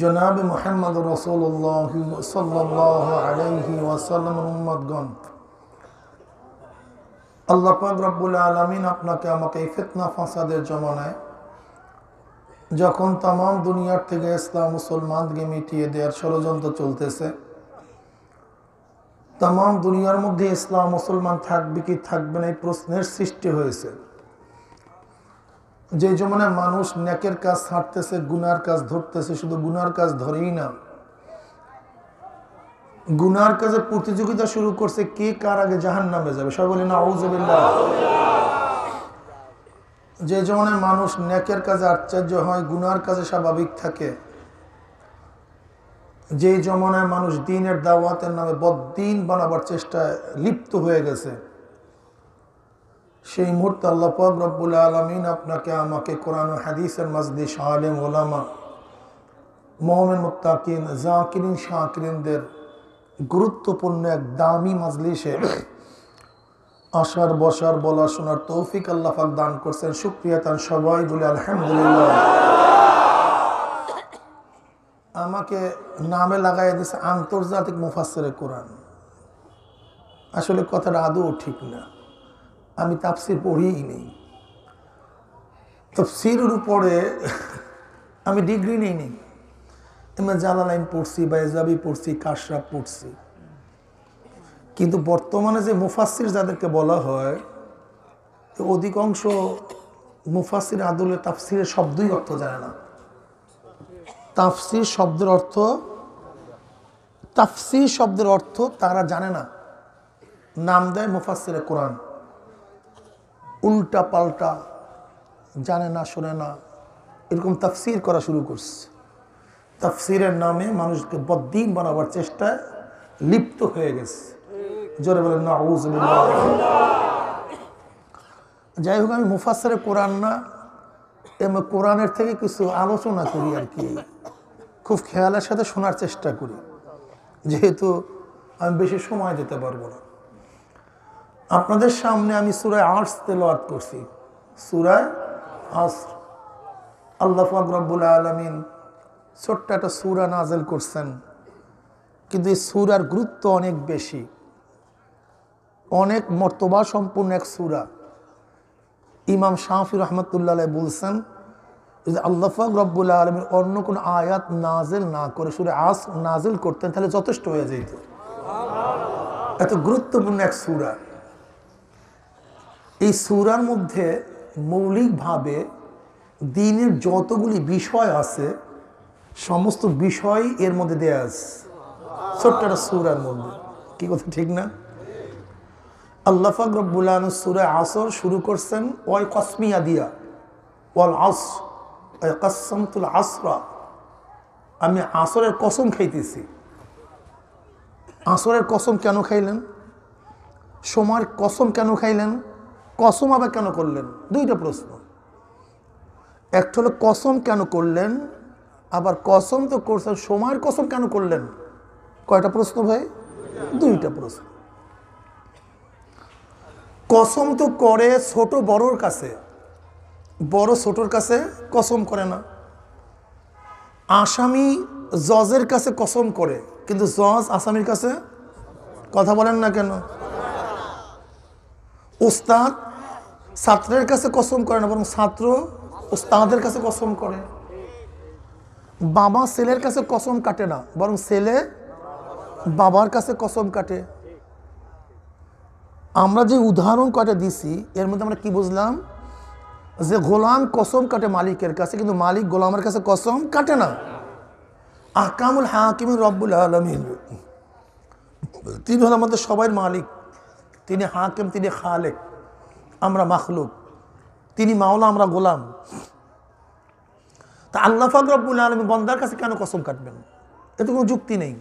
জনাব মোহাম্মদ রসুল্লাহ সাল্লাহ আলহি ওয়াসাল্লাম উম্মদগণ আল্লাহ পাক রব্বুল আলমিন আপনাকে আমাকে এই ফেতনা ফাঁসাদের জমানায় যখন তাম দুনিয়ার থেকে ইসলাম মুসলমানকে মিটিয়ে দেওয়ার ষড়যন্ত্র চলতেছে তাম দুনিয়ার মধ্যে ইসলাম মুসলমান থাকবে কি থাকবে না এই প্রশ্নের সৃষ্টি হয়েছে যে জমানে মানুষ ন্যাকের কাজ ছাড়তেছে গুনার কাজ ধরতেছে শুধু গুনার কাজ ধরেই না গুনার কাজে প্রতিযোগিতা শুরু করছে কে কার আগে জাহান নামে যাবে সবাই বলি না যে জমানে মানুষ ন্যাকের কাজে আশ্চর্য হয় গুনার কাজে স্বাভাবিক থাকে যে জমানায় মানুষ দিনের দাওয়াতের নামে বদ্দিন বানাবার চেষ্টায় লিপ্ত হয়ে গেছে সেই মুহূর্তে আল্লাহ পাক রব্বুল আলমিন আপনাকে আমাকে কোরআন হাদিসের মজলিস আলেম ওলামা মোহামেন মুক্তাকিন জাকিরিন শাহকিরিনদের গুরুত্বপূর্ণ এক দামি মাজলিসে আসার বসার বলা শোনার তৌফিক আল্লাহ পাক দান করছেন সুপ্রিয়া তার সবাই বলে আলহামদুলিল্লাহ আমাকে নামে লাগাই দিয়েছে আন্তর্জাতিক মুফাসের কোরআন আসলে কথাটা আদৌ ঠিক না আমি তাফসির পড়িই নেই তফসিরের উপরে আমি ডিগ্রি নেই নেই আমরা জালালাইন পড়ছি বা এজাবি পড়ছি কাশরাব পড়ছি কিন্তু বর্তমানে যে মুফাসির যাদেরকে বলা হয় অধিকাংশ মুফাসির আদলে তাফসিরের শব্দই অর্থ জানে না তাফসির শব্দের অর্থ তাফসির শব্দের অর্থ তারা জানে না নাম দেয় মুফাসিরে কোরআন উল্টা পাল্টা জানে না শোনে না এরকম তাফসির করা শুরু করছে তাফসিরের নামে মানুষকে বদ্দিন বানাবার চেষ্টায় লিপ্ত হয়ে গেছে জোরে বলেন না যাই হোক আমি মুফাসারে কোরআন না এমন কোরআনের থেকে কিছু আলোচনা করি আর কি খুব খেয়ালের সাথে শোনার চেষ্টা করি যেহেতু আমি বেশি সময় দিতে পারবো না আপনাদের সামনে আমি সুরায় আর্স তেলোয়াত করছি সুরায় আসর আল্লাহ ফাকরাবুল আলমিন ছোট্ট একটা সুরা নাজেল করছেন কিন্তু এই সুরার গুরুত্ব অনেক বেশি অনেক মর্তবা সম্পূর্ণ এক সুরা ইমাম শাহফি রহমতুল্লাহ বলছেন যদি আল্লাহ রব্বুল আলমিন অন্য কোনো আয়াত নাজেল না করে সুরে আস নাজেল করতেন তাহলে যথেষ্ট হয়ে যেত এত গুরুত্বপূর্ণ এক সুরা এই সুরার মধ্যে মৌলিকভাবে দিনের যতগুলি বিষয় আছে সমস্ত বিষয় এর মধ্যে দেয়া আছে ছোট্ট একটা সুরার মধ্যে কি কথা ঠিক না আল্লাহ ফাকরবুল সুরে আসর শুরু করছেন ওয়াল কসমিয়া দিয়া ওয়াল আস কাসমতুল আসরা আমি আসরের কসম খাইতেছি আসরের কসম কেন খাইলেন সময়ের কসম কেন খাইলেন কসম আবার কেন করলেন দুইটা প্রশ্ন একটা হলো কসম কেন করলেন আবার কসম তো করছেন সময়ের কসম কেন করলেন কয়টা প্রশ্ন ভাই দুইটা প্রশ্ন কসম তো করে ছোট বড়র কাছে বড় ছোটর কাছে কসম করে না আসামি জজের কাছে কসম করে কিন্তু জজ আসামির কাছে কথা বলেন না কেন উস্তাদ ছাত্রের কাছে কসম করে না বরং ছাত্র ওস্তাদের কাছে কসম করে বাবা ছেলের কাছে কসম কাটে না বরং ছেলে বাবার কাছে কসম কাটে আমরা যে উদাহরণ কটা দিছি এর মধ্যে আমরা কি বুঝলাম যে গোলাম কসম কাটে মালিকের কাছে কিন্তু মালিক গোলামের কাছে কসম কাটে না আকামুল হাকিম রব্বুল আলমিন তিনি হল আমাদের সবাই মালিক তিনি হাকিম তিনি খালেক আমরা মাখলুক তিনি মাওলা আমরা গোলাম তা আল্লাহ ফাকরাবুল আলম বন্দার কাছে কেন কসম কাটবেন এতে কোনো যুক্তি নেই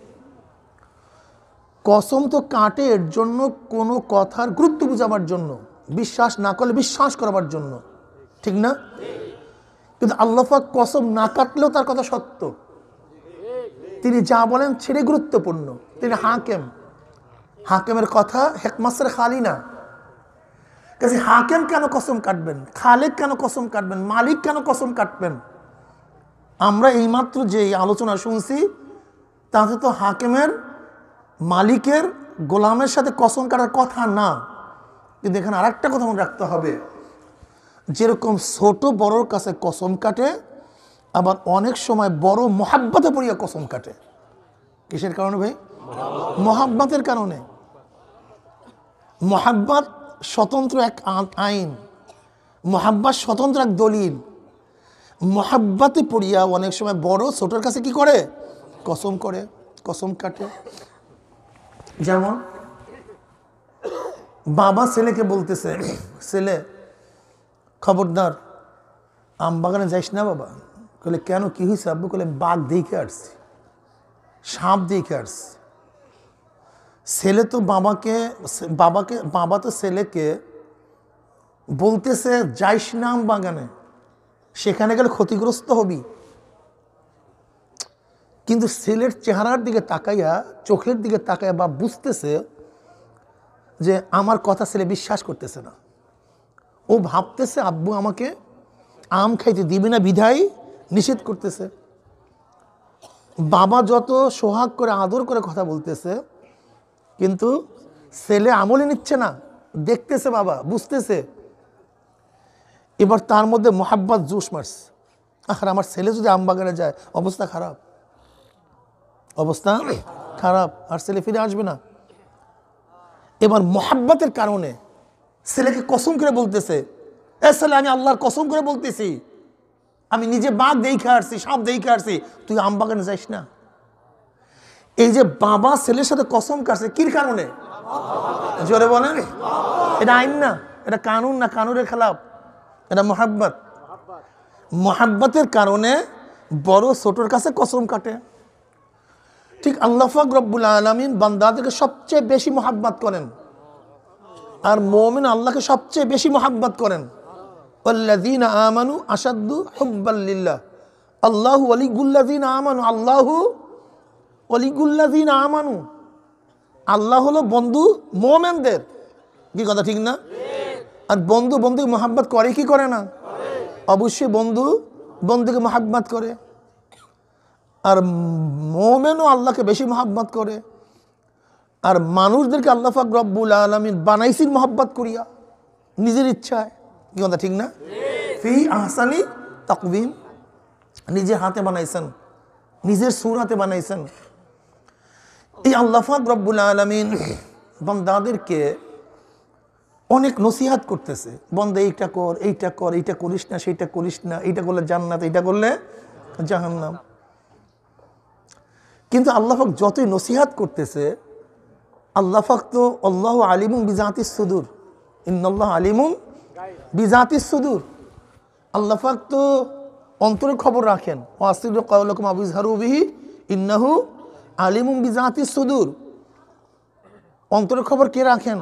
কসম তো কাটে এর জন্য কোনো কথার গুরুত্ব বুঝাবার জন্য বিশ্বাস না করলে বিশ্বাস করাবার জন্য ঠিক না কিন্তু আল্লাহাক কসম না কাটলেও তার কথা সত্য তিনি যা বলেন ছেড়ে গুরুত্বপূর্ণ তিনি হাকেম হাকেমের কথা হেকমাসের খালি না কাছে হাকেম কেন কসম কাটবেন খালেক কেন কসম কাটবেন মালিক কেন কসম কাটবেন আমরা এইমাত্র যে আলোচনা শুনছি তাতে তো হাকেমের মালিকের গোলামের সাথে কসম কাটার কথা না কিন্তু এখানে আর একটা কথা মনে রাখতে হবে যেরকম ছোট বড়র কাছে কসম কাটে আবার অনেক সময় বড় মহাব্বাতে পড়িয়া কসম কাটে কিসের কারণে ভাই মহাব্বাতের কারণে মহাব্বাত স্বতন্ত্র এক আইন মহাব্বাত স্বতন্ত্র এক দলিল মহাব্বাতে পড়িয়া অনেক সময় বড় ছোটর কাছে কি করে কসম করে কসম কাটে যেমন বাবা ছেলেকে বলতেছে ছেলে খবরদার আম বাগানে যাইস না বাবা কলে কেন কি হয়েছে আব্বু কলে বাঘ দেখে আসছি সাপ দেখে আসছি ছেলে তো বাবাকে বাবাকে বাবা তো ছেলেকে বলতেছে যাইস না বাগানে সেখানে গেলে ক্ষতিগ্রস্ত হবি কিন্তু ছেলের চেহারার দিকে তাকাইয়া চোখের দিকে তাকাইয়া বা বুঝতেছে যে আমার কথা ছেলে বিশ্বাস করতেছে না ও ভাবতেছে আব্বু আমাকে আম খাইতে দিবে না বিধাই নিষেধ করতেছে বাবা যত সোহাগ করে আদর করে কথা বলতেছে কিন্তু ছেলে আমলে নিচ্ছে না দেখতেছে বাবা বুঝতেছে এবার তার মধ্যে মোহাব্বত জুস মারছে আর আমার ছেলে যদি আমবাগানে যায় অবস্থা খারাপ অবস্থা খারাপ আর ছেলে ফিরে আসবে না এবার মোহাব্বতের কারণে ছেলেকে কসম করে বলতেছে এ ছেলে আমি আল্লাহর কসম করে বলতেছি আমি নিজে বাঘ দেখে আসছি সব দেখে আসছি তুই আমবাগানে যাইস না এই যে বাবা ছেলের সাথে কসম কাটছে কির কারণে জোরে বলেন এটা আইন না এটা কানুন না কানুনের খেলাফ এটা মহাব্বত মহাব্বতের কারণে বড় ছোটোর কাছে কসম কাটে ঠিক আল্লাহাক রব্বুল আলমিন বান্দাদেরকে সবচেয়ে বেশি মহাব্বত করেন আর মোমিন আল্লাহকে সবচেয়ে বেশি মহাব্বত করেন আমানু আমানু আসাদ্দু আল্লাহ আল্লাহু গুল্লাদিন আমানু আল্লাহু অলিকুল্লাদিন আমানু আল্লাহ হলো বন্ধু মোমেনদের কি কথা ঠিক না আর বন্ধু বন্ধুকে মোহাব্বত করে কি করে না অবশ্যই বন্ধু বন্ধুকে মোহাব্বত করে আর মোমেনও আল্লাহকে বেশি মোহাব্বত করে আর মানুষদেরকে আল্লাহ ফাক রব্বুল আলমিন বানাইসির মোহাব্বত করিয়া নিজের ইচ্ছায় কি কথা ঠিক না ফি আহসানি তকবিন নিজের হাতে বানাইছেন নিজের সুর হাতে বানাইছেন এই আল্লাফাক রব্বুল আলমিন বন্দাদেরকে অনেক নসিহাত করতেছে বন্দে এইটা কর এইটা কর এইটা করিস না সেইটা করিস না এইটা করলে জান্নাত এইটা করলে জাহান্নাম কিন্তু আল্লাহাক যতই নসিহাত করতেছে আল্লাহাক তো আল্লাহ আলিমুম বিজাতি সুদূর ইন্নল্লাহ আলিমুম বিজাতি সুদূর আল্লাহাক তো অন্তরে খবর রাখেন ও আসির কাউলকুম আবুজ হারুবিহি ইন্নাহু আলিমুম বিজাতি সুদূর অন্তরের খবর কে রাখেন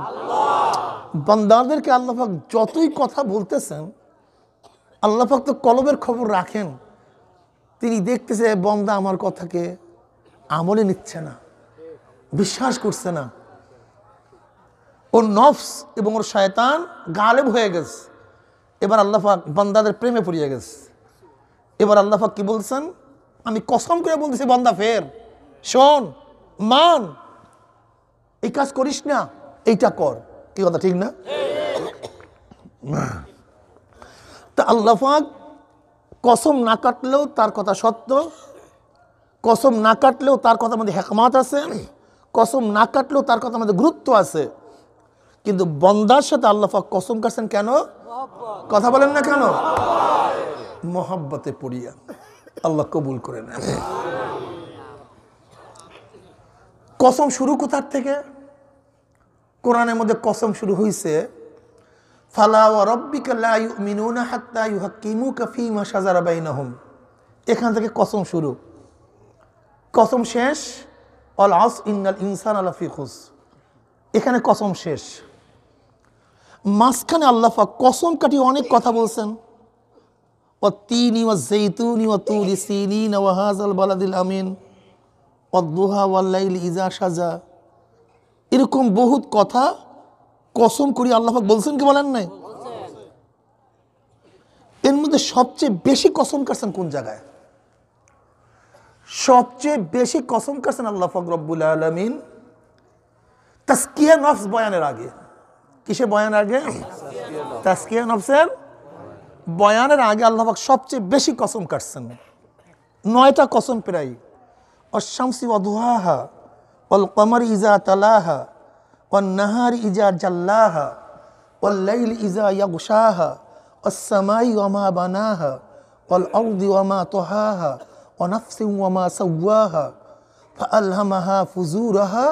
বান্দাদেরকে আল্লাহাক যতই কথা বলতেছেন আল্লাহাক তো কলবের খবর রাখেন তিনি দেখতেছে বন্দা আমার কথাকে আমলে নিচ্ছে না বিশ্বাস করছে না ওর নফস এবং ওর শয়তান গালেব হয়ে গেছে এবার আল্লাহাক বান্দাদের প্রেমে পড়িয়ে গেছে এবার আল্লাহাক কি বলছেন আমি কসম করে বলতেছি বান্দা ফের শোন মান এই কাজ করিস না এইটা কর কি কথা ঠিক না তা আল্লাহাক কসম না কাটলেও তার কথা সত্য কসম না কাটলেও তার কথা মধ্যে হেকমাত আছে কসম না কাটলেও তার কথা মধ্যে গুরুত্ব আছে কিন্তু বন্দার সাথে আল্লাফাক কসম কাটছেন কেন কথা বলেন না কেন মহাব্বতে পড়িয়া আল্লাহ কবুল করে নেয় কসম শুরু কোথার থেকে কোরআনের মধ্যে কসম শুরু হয়েছে ফালা এখান থেকে কসম শুরু কসম শেষ অল আস ইন্নাল ইনসান আল্লাহ ফিকুস এখানে কসম শেষ মাঝখানে আল্লাফা কসম কাটি অনেক কথা বলছেন ও তিনি ও জৈতুন ও তুলি সিনিন ওয়াহাজ আল বালাদিল আমিন অদ্দোহা ওয়াল্লাইল ইজা সাজা এরকম বহুত কথা কসম করি আল্লাহাক বলছেন কি বলেন নাই এর মধ্যে সবচেয়ে বেশি কসম কাটছেন কোন জায়গায় সবচেয়ে বেশি কসম কাটছেন আল্লাহ ফকরবুল আলমিন তাস্কিয়া নফস বয়ানের আগে কিসে বয়ান আগে তাস্কিয়া নফসের বয়ানের আগে আল্লাহাক সবচেয়ে বেশি কসম কাটছেন নয়টা কসম প্রায় والشمس وضحاها والقمر إذا تلاها والنهار إذا جلاها والليل إذا يغشاها والسماء وما بناها والأرض وما طهاها ونفس وما سواها فألهمها فزورها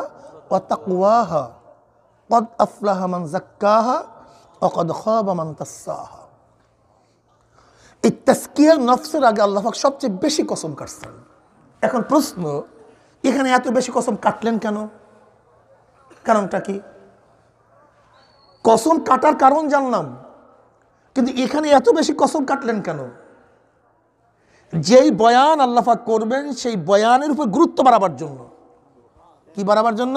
وتقواها قد أفلح من زكاها وقد خاب من دساها التسكير نفس رجال الله আল্লাহাক সবচেয়ে بشي قسم كرسل এখন প্রশ্ন এখানে এত বেশি কসম কাটলেন কেন কারণটা কি কসম কাটার কারণ জানলাম কিন্তু এখানে এত বেশি কসম কাটলেন কেন যেই বয়ান আল্লাফা করবেন সেই বয়ানের উপর গুরুত্ব বাড়াবার জন্য কি বাড়াবার জন্য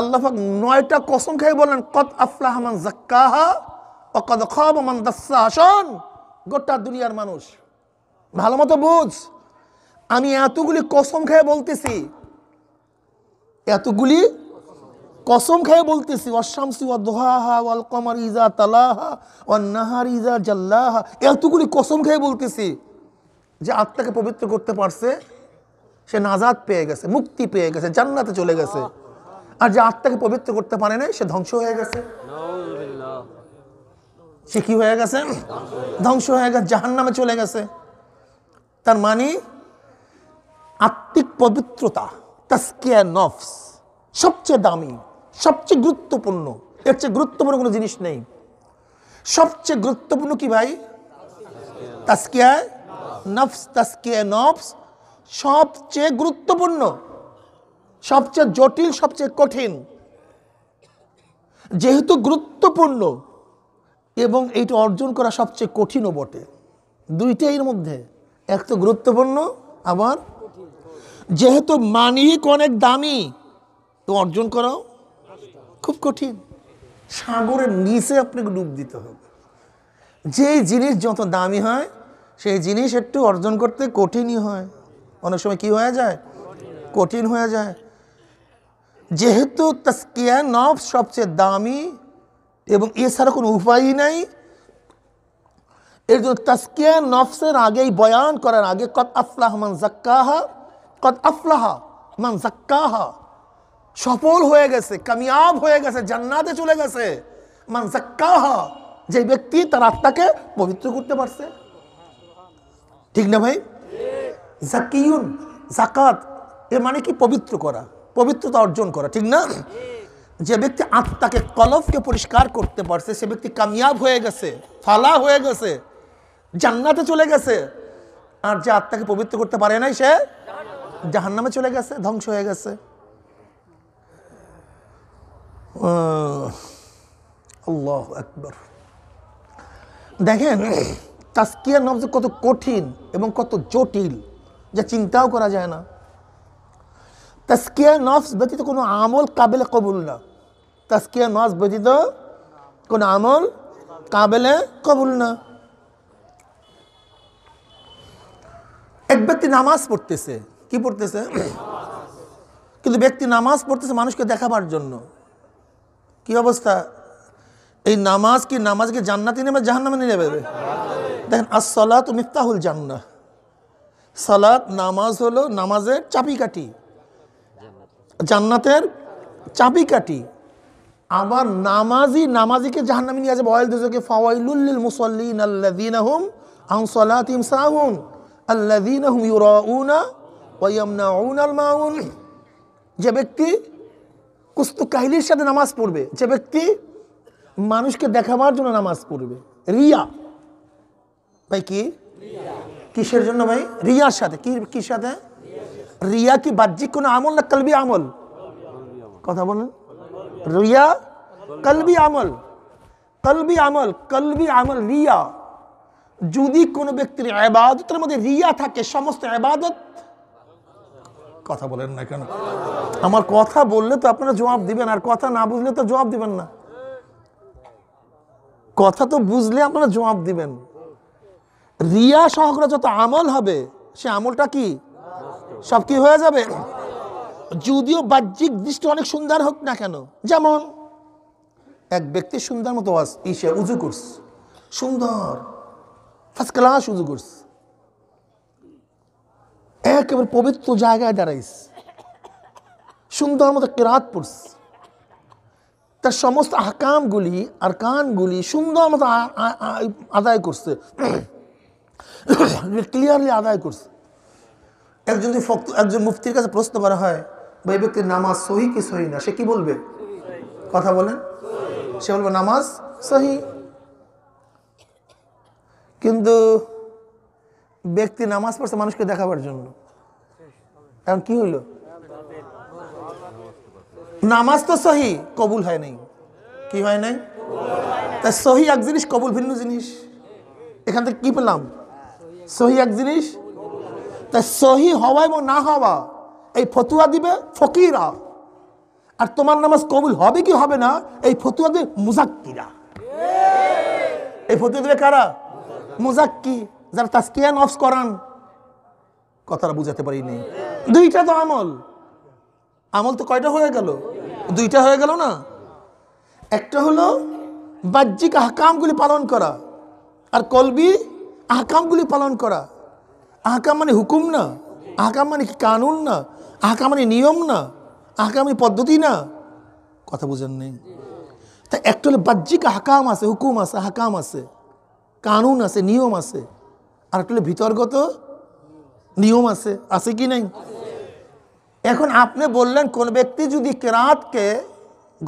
আল্লাহাক নয়টা কসম খেয়ে বললেন কত আফলাহমান জাক্কাহা ও কদ খাব গোটা দুনিয়ার মানুষ ভালো মতো বুঝ আমি এতগুলি কসম খেয়ে বলতেছি এতগুলি কসম খেয়ে বলতেছি অশামসি ওয়াদোহাহা ওয়াল কমার ইজা তালাহা নাহার ইজা জাল্লাহা এতগুলি কসম খেয়ে বলতেছি যে আত্মাকে পবিত্র করতে পারছে সে নাজাদ পেয়ে গেছে মুক্তি পেয়ে গেছে জান্নাতে চলে গেছে আর যে আত্মাকে পবিত্র করতে পারে না সে ধ্বংস হয়ে গেছে সে কি হয়ে গেছে ধ্বংস হয়ে গেছে জাহান নামে চলে গেছে তার মানে আত্মিক পবিত্রতা তাস্কিয়া নফস সবচেয়ে দামি সবচেয়ে গুরুত্বপূর্ণ এর চেয়ে গুরুত্বপূর্ণ কোনো জিনিস নেই সবচেয়ে গুরুত্বপূর্ণ কি ভাই তাস্কিয়া নফস তাস্কিয়া নফস সবচেয়ে গুরুত্বপূর্ণ সবচেয়ে জটিল সবচেয়ে কঠিন যেহেতু গুরুত্বপূর্ণ এবং এইটা অর্জন করা সবচেয়ে কঠিনও বটে দুইটাই এর মধ্যে এক তো গুরুত্বপূর্ণ আবার যেহেতু মানিক অনেক দামি তো অর্জন করাও খুব কঠিন সাগরের নিচে আপনাকে ডুব দিতে হবে যে জিনিস যত দামি হয় সেই জিনিস একটু অর্জন করতে কঠিনই হয় অনেক সময় কি হয়ে যায় কঠিন হয়ে যায় যেহেতু তাস্কিয়া নফ সবচেয়ে দামি এবং এছাড়া কোনো উপায়ই নাই এর জন্য তাস্কিয়া নফসের আগেই বয়ান করার আগে কত আফলাহমান জাক্কাহা কদ আফলাহা মান জাক্কাহা সফল হয়ে গেছে কামিয়াব হয়ে গেছে জান্নাতে চলে গেছে মান জাক্কাহা যে ব্যক্তি তার আত্মাকে পবিত্র করতে পারছে ঠিক না ভাই জাকিউন জাকাত এর মানে কি পবিত্র করা পবিত্রতা অর্জন করা ঠিক না যে ব্যক্তি আত্মাকে কলফকে পরিষ্কার করতে পারছে সে ব্যক্তি কামিয়াব হয়ে গেছে ফালা হয়ে গেছে জান্নাতে চলে গেছে আর যে আত্মাকে পবিত্র করতে পারে নাই সে জাহান নামে চলে গেছে ধ্বংস হয়ে গেছে একবার দেখেন তাস্কিয়া নবজ কত কঠিন এবং কত জটিল যা চিন্তাও করা যায় না তাস্কিয়া নফস ব্যতীত কোনো আমল কাবেলে কবুল না তাস্কিয়া নফস ব্যতীত কোনো আমল কাবেলে কবুল না এক ব্যক্তি নামাজ পড়তেছে কি পড়তেছে কিন্তু ব্যক্তি নামাজ পড়তেছে মানুষকে দেখাবার জন্য কি অবস্থা এই নামাজ কি নামাজকে জান্নাতি নেবে নামে নিয়ে যাবে দেখেন আসসালাত মিফতাহুল জান্না সলাত নামাজ হলো নামাজের চাপিকাঠি জান্নাতের চাপিকাঠি আবার নামাজি নামাজিকে নামে নিয়ে যাবে অয়েল দুজকে ফাওয়াইলুল্লিল মুসল্লিন আল্লাদিন আহম আহসালাতিম সাহুন আল্লাদিন আহম ইউরাউনা যে ব্যক্তি কুস্তু কাহিলির সাথে নামাজ পড়বে যে ব্যক্তি মানুষকে দেখাবার জন্য নামাজ পড়বে রিয়া ভাই কি কিসের জন্য ভাই রিয়ার সাথে কি কি সাথে রিয়া কি বাহ্যিক কোনো আমল না কলবি আমল কথা বলেন রিয়া কলবি আমল কলবি আমল কলবি আমল রিয়া যদি কোনো ব্যক্তির আবাদতের মধ্যে রিয়া থাকে সমস্ত আবাদত কথা বলেন না কেন আমার কথা বললে তো আপনারা জবাব দিবেন আর কথা না বুঝলে তো জবাব দিবেন না কথা তো বুঝলে আপনারা জবাব দিবেন রিয়া সহকারে যত আমল হবে সে আমলটা কি সব কি হয়ে যাবে যদিও বাহ্যিক দৃষ্টি অনেক সুন্দর হোক না কেন যেমন এক ব্যক্তি সুন্দর মতো ইসে উজু করছে সুন্দর ফার্স্ট ক্লাস উজু করছে একেবারে পবিত্র জায়গায় দাঁড়াইস সুন্দর মতো কেরাত পড়স তার সমস্ত আকামগুলি আর কানগুলি সুন্দর মতো আদায় করছে ক্লিয়ারলি আদায় করছে একজন একজন মুফতির কাছে প্রশ্ন করা হয় বা এই ব্যক্তির নামাজ সহি কি সহি না সে কি বলবে কথা বলেন সে বলবে নামাজ সহি কিন্তু ব্যক্তি নামাজ পড়ছে মানুষকে দেখাবার জন্য এখন কি হইল নামাজ তো সহি কবুল হয় নাই কি হয় নাই তাই সহি এক জিনিস কবুল ভিন্ন জিনিস এখান থেকে কি পেলাম সহি এক জিনিস তাই সহি হওয়া এবং না হওয়া এই ফতুয়া দিবে ফকিরা আর তোমার নামাজ কবুল হবে কি হবে না এই ফতুয়া দিবে মুজাক্কিরা এই ফতুয়া দিবে কারা মুজাক্কি যারা তাস্কিয়া নফস করান কথাটা বুঝাতে পারিনি দুইটা তো আমল আমল তো কয়টা হয়ে গেল দুইটা হয়ে গেল না একটা হলো বাহ্যিক আহকামগুলি পালন করা আর কলবি আহকামগুলি পালন করা আহকাম মানে হুকুম না আহকাম মানে কি কানুন না আহকাম মানে নিয়ম না আহকাম মানে পদ্ধতি না কথা বুঝেন নেই তা একটা হলো বাহ্যিক আহকাম আছে হুকুম আছে আহকাম আছে কানুন আছে নিয়ম আছে আর একটা ভিতর্গত নিয়ম আছে আছে কি নাই এখন আপনি বললেন কোন ব্যক্তি যদি কেরাতকে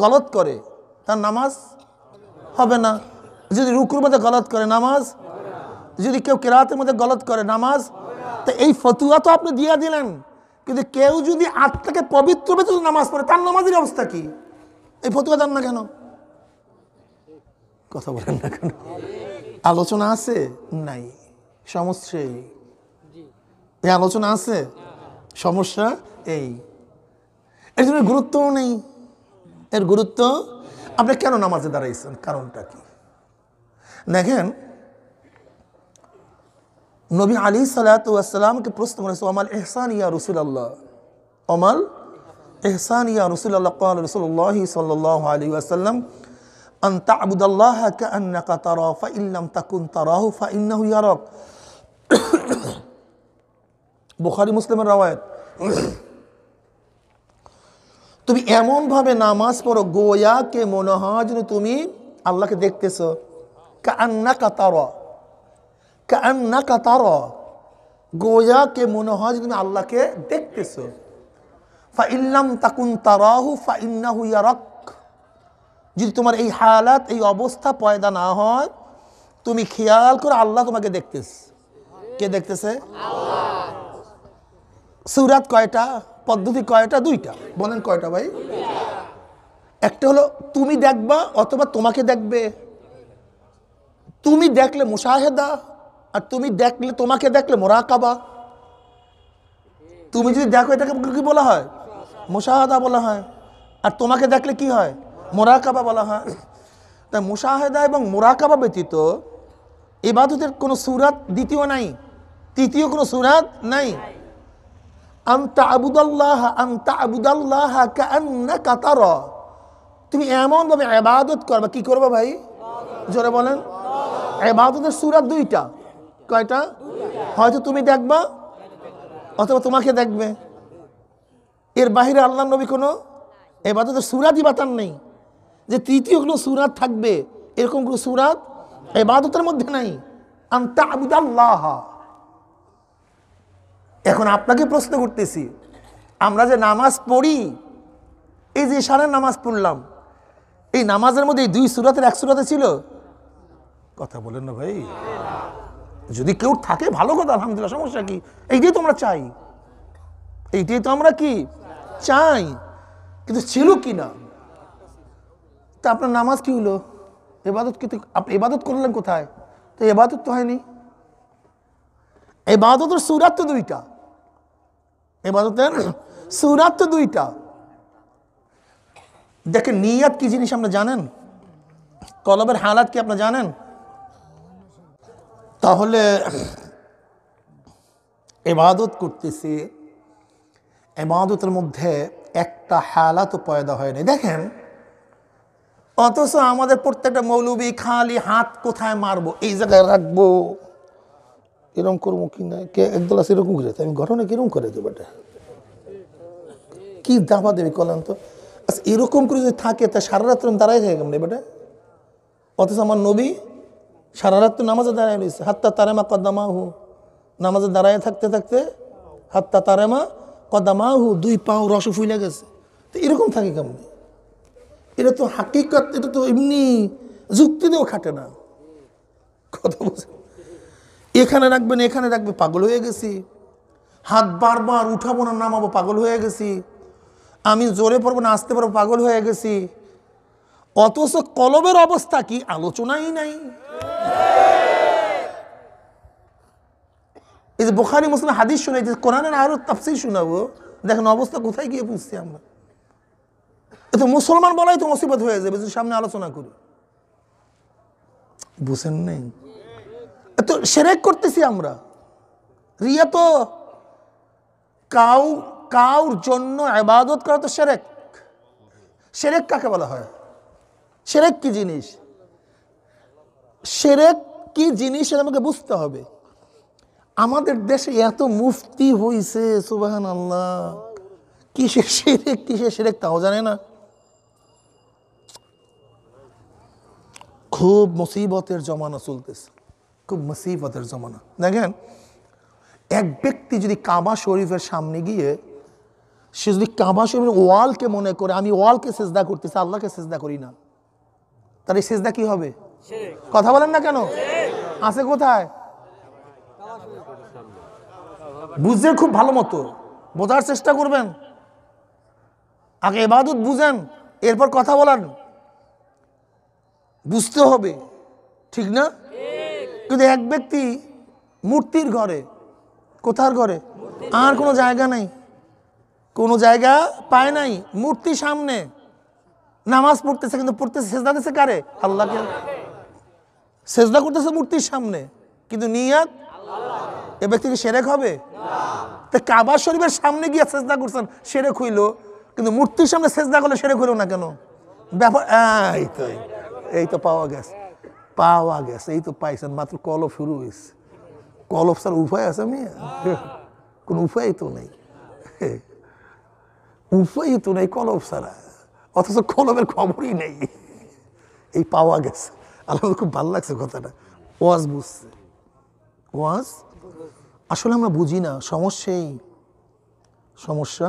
গলত করে তার নামাজ হবে না যদি রুকুর মধ্যে গলত করে নামাজ যদি কেউ কেরাতের মধ্যে গলত করে নামাজ তো এই ফতুয়া তো আপনি দিয়ে দিলেন কিন্তু কেউ যদি আত্মাকে পবিত্র যদি নামাজ পড়ে তার নামাজের অবস্থা কি এই ফতুয়া দেন না কেন কথা বলেন না কেন আলোচনা আছে নাই সমস্যা এই এই আলোচনা আছে সমস্যা এই এর জন্য গুরুত্বও নেই এর গুরুত্ব আপনি কেন নামাজে দাঁড়াইছেন কারণটা কি দেখেন নবী আলী সালাতামকে প্রশ্ন করেছে অমাল এহসান ইয়া রসুল আল্লাহ অমাল এহসান ইয়া রসুল আল্লাহ কাল রসুল্লাহ সাল্লাহ আলী আসাল্লাম আন্তা আবুদাল্লাহ কান্না কাতার ফা ইল্লাম তাকুন তারাহু ফা ইন্নাহু ইয়ারক বোখারি মুসলিমের রওয়ায়ত তুমি এমনভাবে নামাজ পড়ো গোয়াকে মনে হয় যেন তুমি আল্লাহকে দেখতেছ কান্না কাতার কান্না কাতার গোয়াকে মনে হয় যে তুমি আল্লাহকে দেখতেছ ফা ইল্লাম তাকুন তারাহু ফা ইন্নাহু ইয়ারক যদি তোমার এই হালাত এই অবস্থা পয়দা না হয় তুমি খেয়াল করে আল্লাহ তোমাকে দেখতেছ কে দেখতেছে সুরাত কয়টা পদ্ধতি কয়টা দুইটা বলেন কয়টা ভাই একটা হলো তুমি দেখবা অথবা তোমাকে দেখবে তুমি দেখলে মুশাহেদা আর তুমি দেখলে তোমাকে দেখলে মোরাকাবা তুমি যদি দেখো এটাকে কি বলা হয় মুশাহেদা বলা হয় আর তোমাকে দেখলে কি হয় মোরাকাবা বলা হয় তাই মুশাহেদা এবং মোরাকাবা ব্যতীত এবাদতের কোনো সুরাত দ্বিতীয় নাই তৃতীয় কোনো সুরাত নাই আন্তা আবুদাল্লাহ আন্তা আবুদাল্লাহ কান্না কাতার তুমি এমনভাবে আবাদত করবা কি করবা ভাই জোরে বলেন আবাদতের সুরাত দুইটা কয়টা হয়তো তুমি দেখবা অথবা তোমাকে দেখবে এর বাহিরে আল্লাহ নবী কোনো এবাদতের সুরাতই বাতান নেই যে তৃতীয় কোনো সুরাত থাকবে এরকম কোনো সুরাত এবাদতের মধ্যে নাই আন্তা আবুদাল্লাহ এখন আপনাকে প্রশ্ন করতেছি আমরা যে নামাজ পড়ি এই যে সারা নামাজ পড়লাম এই নামাজের মধ্যে এই দুই সুরাতের এক সুরাতে ছিল কথা বলেন না ভাই যদি কেউ থাকে ভালো কথা আলহামদুলিল্লাহ সমস্যা কি এইটাই তো আমরা চাই এইটাই তো আমরা কি চাই কিন্তু ছিল কি না তা আপনার নামাজ কি হলো এবাদত কিন্তু আপনি এবাদত করলেন কোথায় তো এবাদত তো হয়নি এবাদতের সুরাত তো দুইটা এবাদতের সুরাত তো দুইটা দেখেন নিয়াত কি জিনিস আপনারা জানেন কলবের হালাত কি আপনি জানেন তাহলে এবাদত করতেছি এবাদতের মধ্যে একটা হালাতও পয়দা হয়নি দেখেন অথচ আমাদের প্রত্যেকটা মৌলবি খালি হাত কোথায় মারবো এই জায়গায় রাখবো এরম করবো কি না কে একদল আছে এরকম করে আমি ঘটনা কিরম করে দেবো এটা কি দাবা দেবে কলাম তো আচ্ছা এরকম করে যদি থাকে তা সারা রাত্র দাঁড়াই থাকে কেমন এবারে অথচ আমার নবী সারা রাত্র নামাজে দাঁড়ায় রয়েছে হাত্তা তারেমা হু নামাজে দাঁড়ায় থাকতে থাকতে হাত্তা তারেমা হু দুই পাও রস ফুলে গেছে তো এরকম থাকে কেমন এটা তো হাকিকত এটা তো এমনি যুক্তিতেও খাটে না কথা বলছে এখানে রাখবেন এখানে রাখবে পাগল হয়ে গেছি হাত বারবার উঠাবো না নামাবো পাগল হয়ে গেছি আমি জোরে পড়বো না আসতে পারবো পাগল হয়ে গেছি অথচ কলবের অবস্থা কি আলোচনাই নাই এই যে বোখারি মুসলিম হাদিস শুনে যে কোরআনের আরো তাফসি শোনাবো দেখেন অবস্থা কোথায় গিয়ে বুঝছি আমরা এ তো মুসলমান বলাই তো মুসিবত হয়ে যাবে যদি সামনে আলোচনা করি বুঝেন নেই এত সেরেক করতেছি আমরা রিয়া তো কাউ কাউর জন্য আবাদত করা তো সেরেক সেরেক কাকে বলা হয় সেরেক কি জিনিস সেরেক কি জিনিস সেটা আমাকে বুঝতে হবে আমাদের দেশে এত মুফতি হইছে সুবাহান আল্লাহ কিসে সেরেক কিসে সেরেক তাও জানে না খুব মুসিবতের জমানা চলতেছে খুব মুসিবতের জমানা দেখেন এক ব্যক্তি যদি কাবা শরীফের সামনে গিয়ে সে যদি কাবা শরীফের ওয়ালকে মনে করে আমি ওয়ালকে সেজদা করতেছি আল্লাহকে সেজদা করি না তার এই সেজদা কি হবে কথা বলেন না কেন আছে কোথায় বুঝে খুব ভালো মতো বোঝার চেষ্টা করবেন আগে এবাদত বুঝেন এরপর কথা বলেন বুঝতে হবে ঠিক না কিন্তু এক ব্যক্তি মূর্তির ঘরে কোথার ঘরে আর কোনো জায়গা নাই কোনো জায়গা পায় নাই মূর্তি সামনে নামাজ পড়তেছে কিন্তু পড়তেছে সেজদা দিতেছে কারে আল্লাহকে সেজদা করতেছে মূর্তির সামনে কিন্তু নিয়াত এ ব্যক্তিকে সেরেক হবে তা কাবা শরীফের সামনে গিয়ে সেজদা করছেন সেরেক হইল কিন্তু মূর্তির সামনে সেজদা করলে সেরেক হইল না কেন ব্যাপার এই তো এই তো পাওয়া গেছে পাওয়া গেছে এই তো পাইছেন মাত্র কলফ শুরু হয়েছে কলফ স্যার উপায় আছে আমি কোনো উপায় তো নেই উপায় তো নেই কলফ ছাড়া অথচ কলমের খবরই নেই এই পাওয়া গেছে আল্লাহ খুব ভালো লাগছে কথাটা ওয়াজ বুঝছে ওয়াজ আসলে আমরা বুঝি না সমস্যাই সমস্যা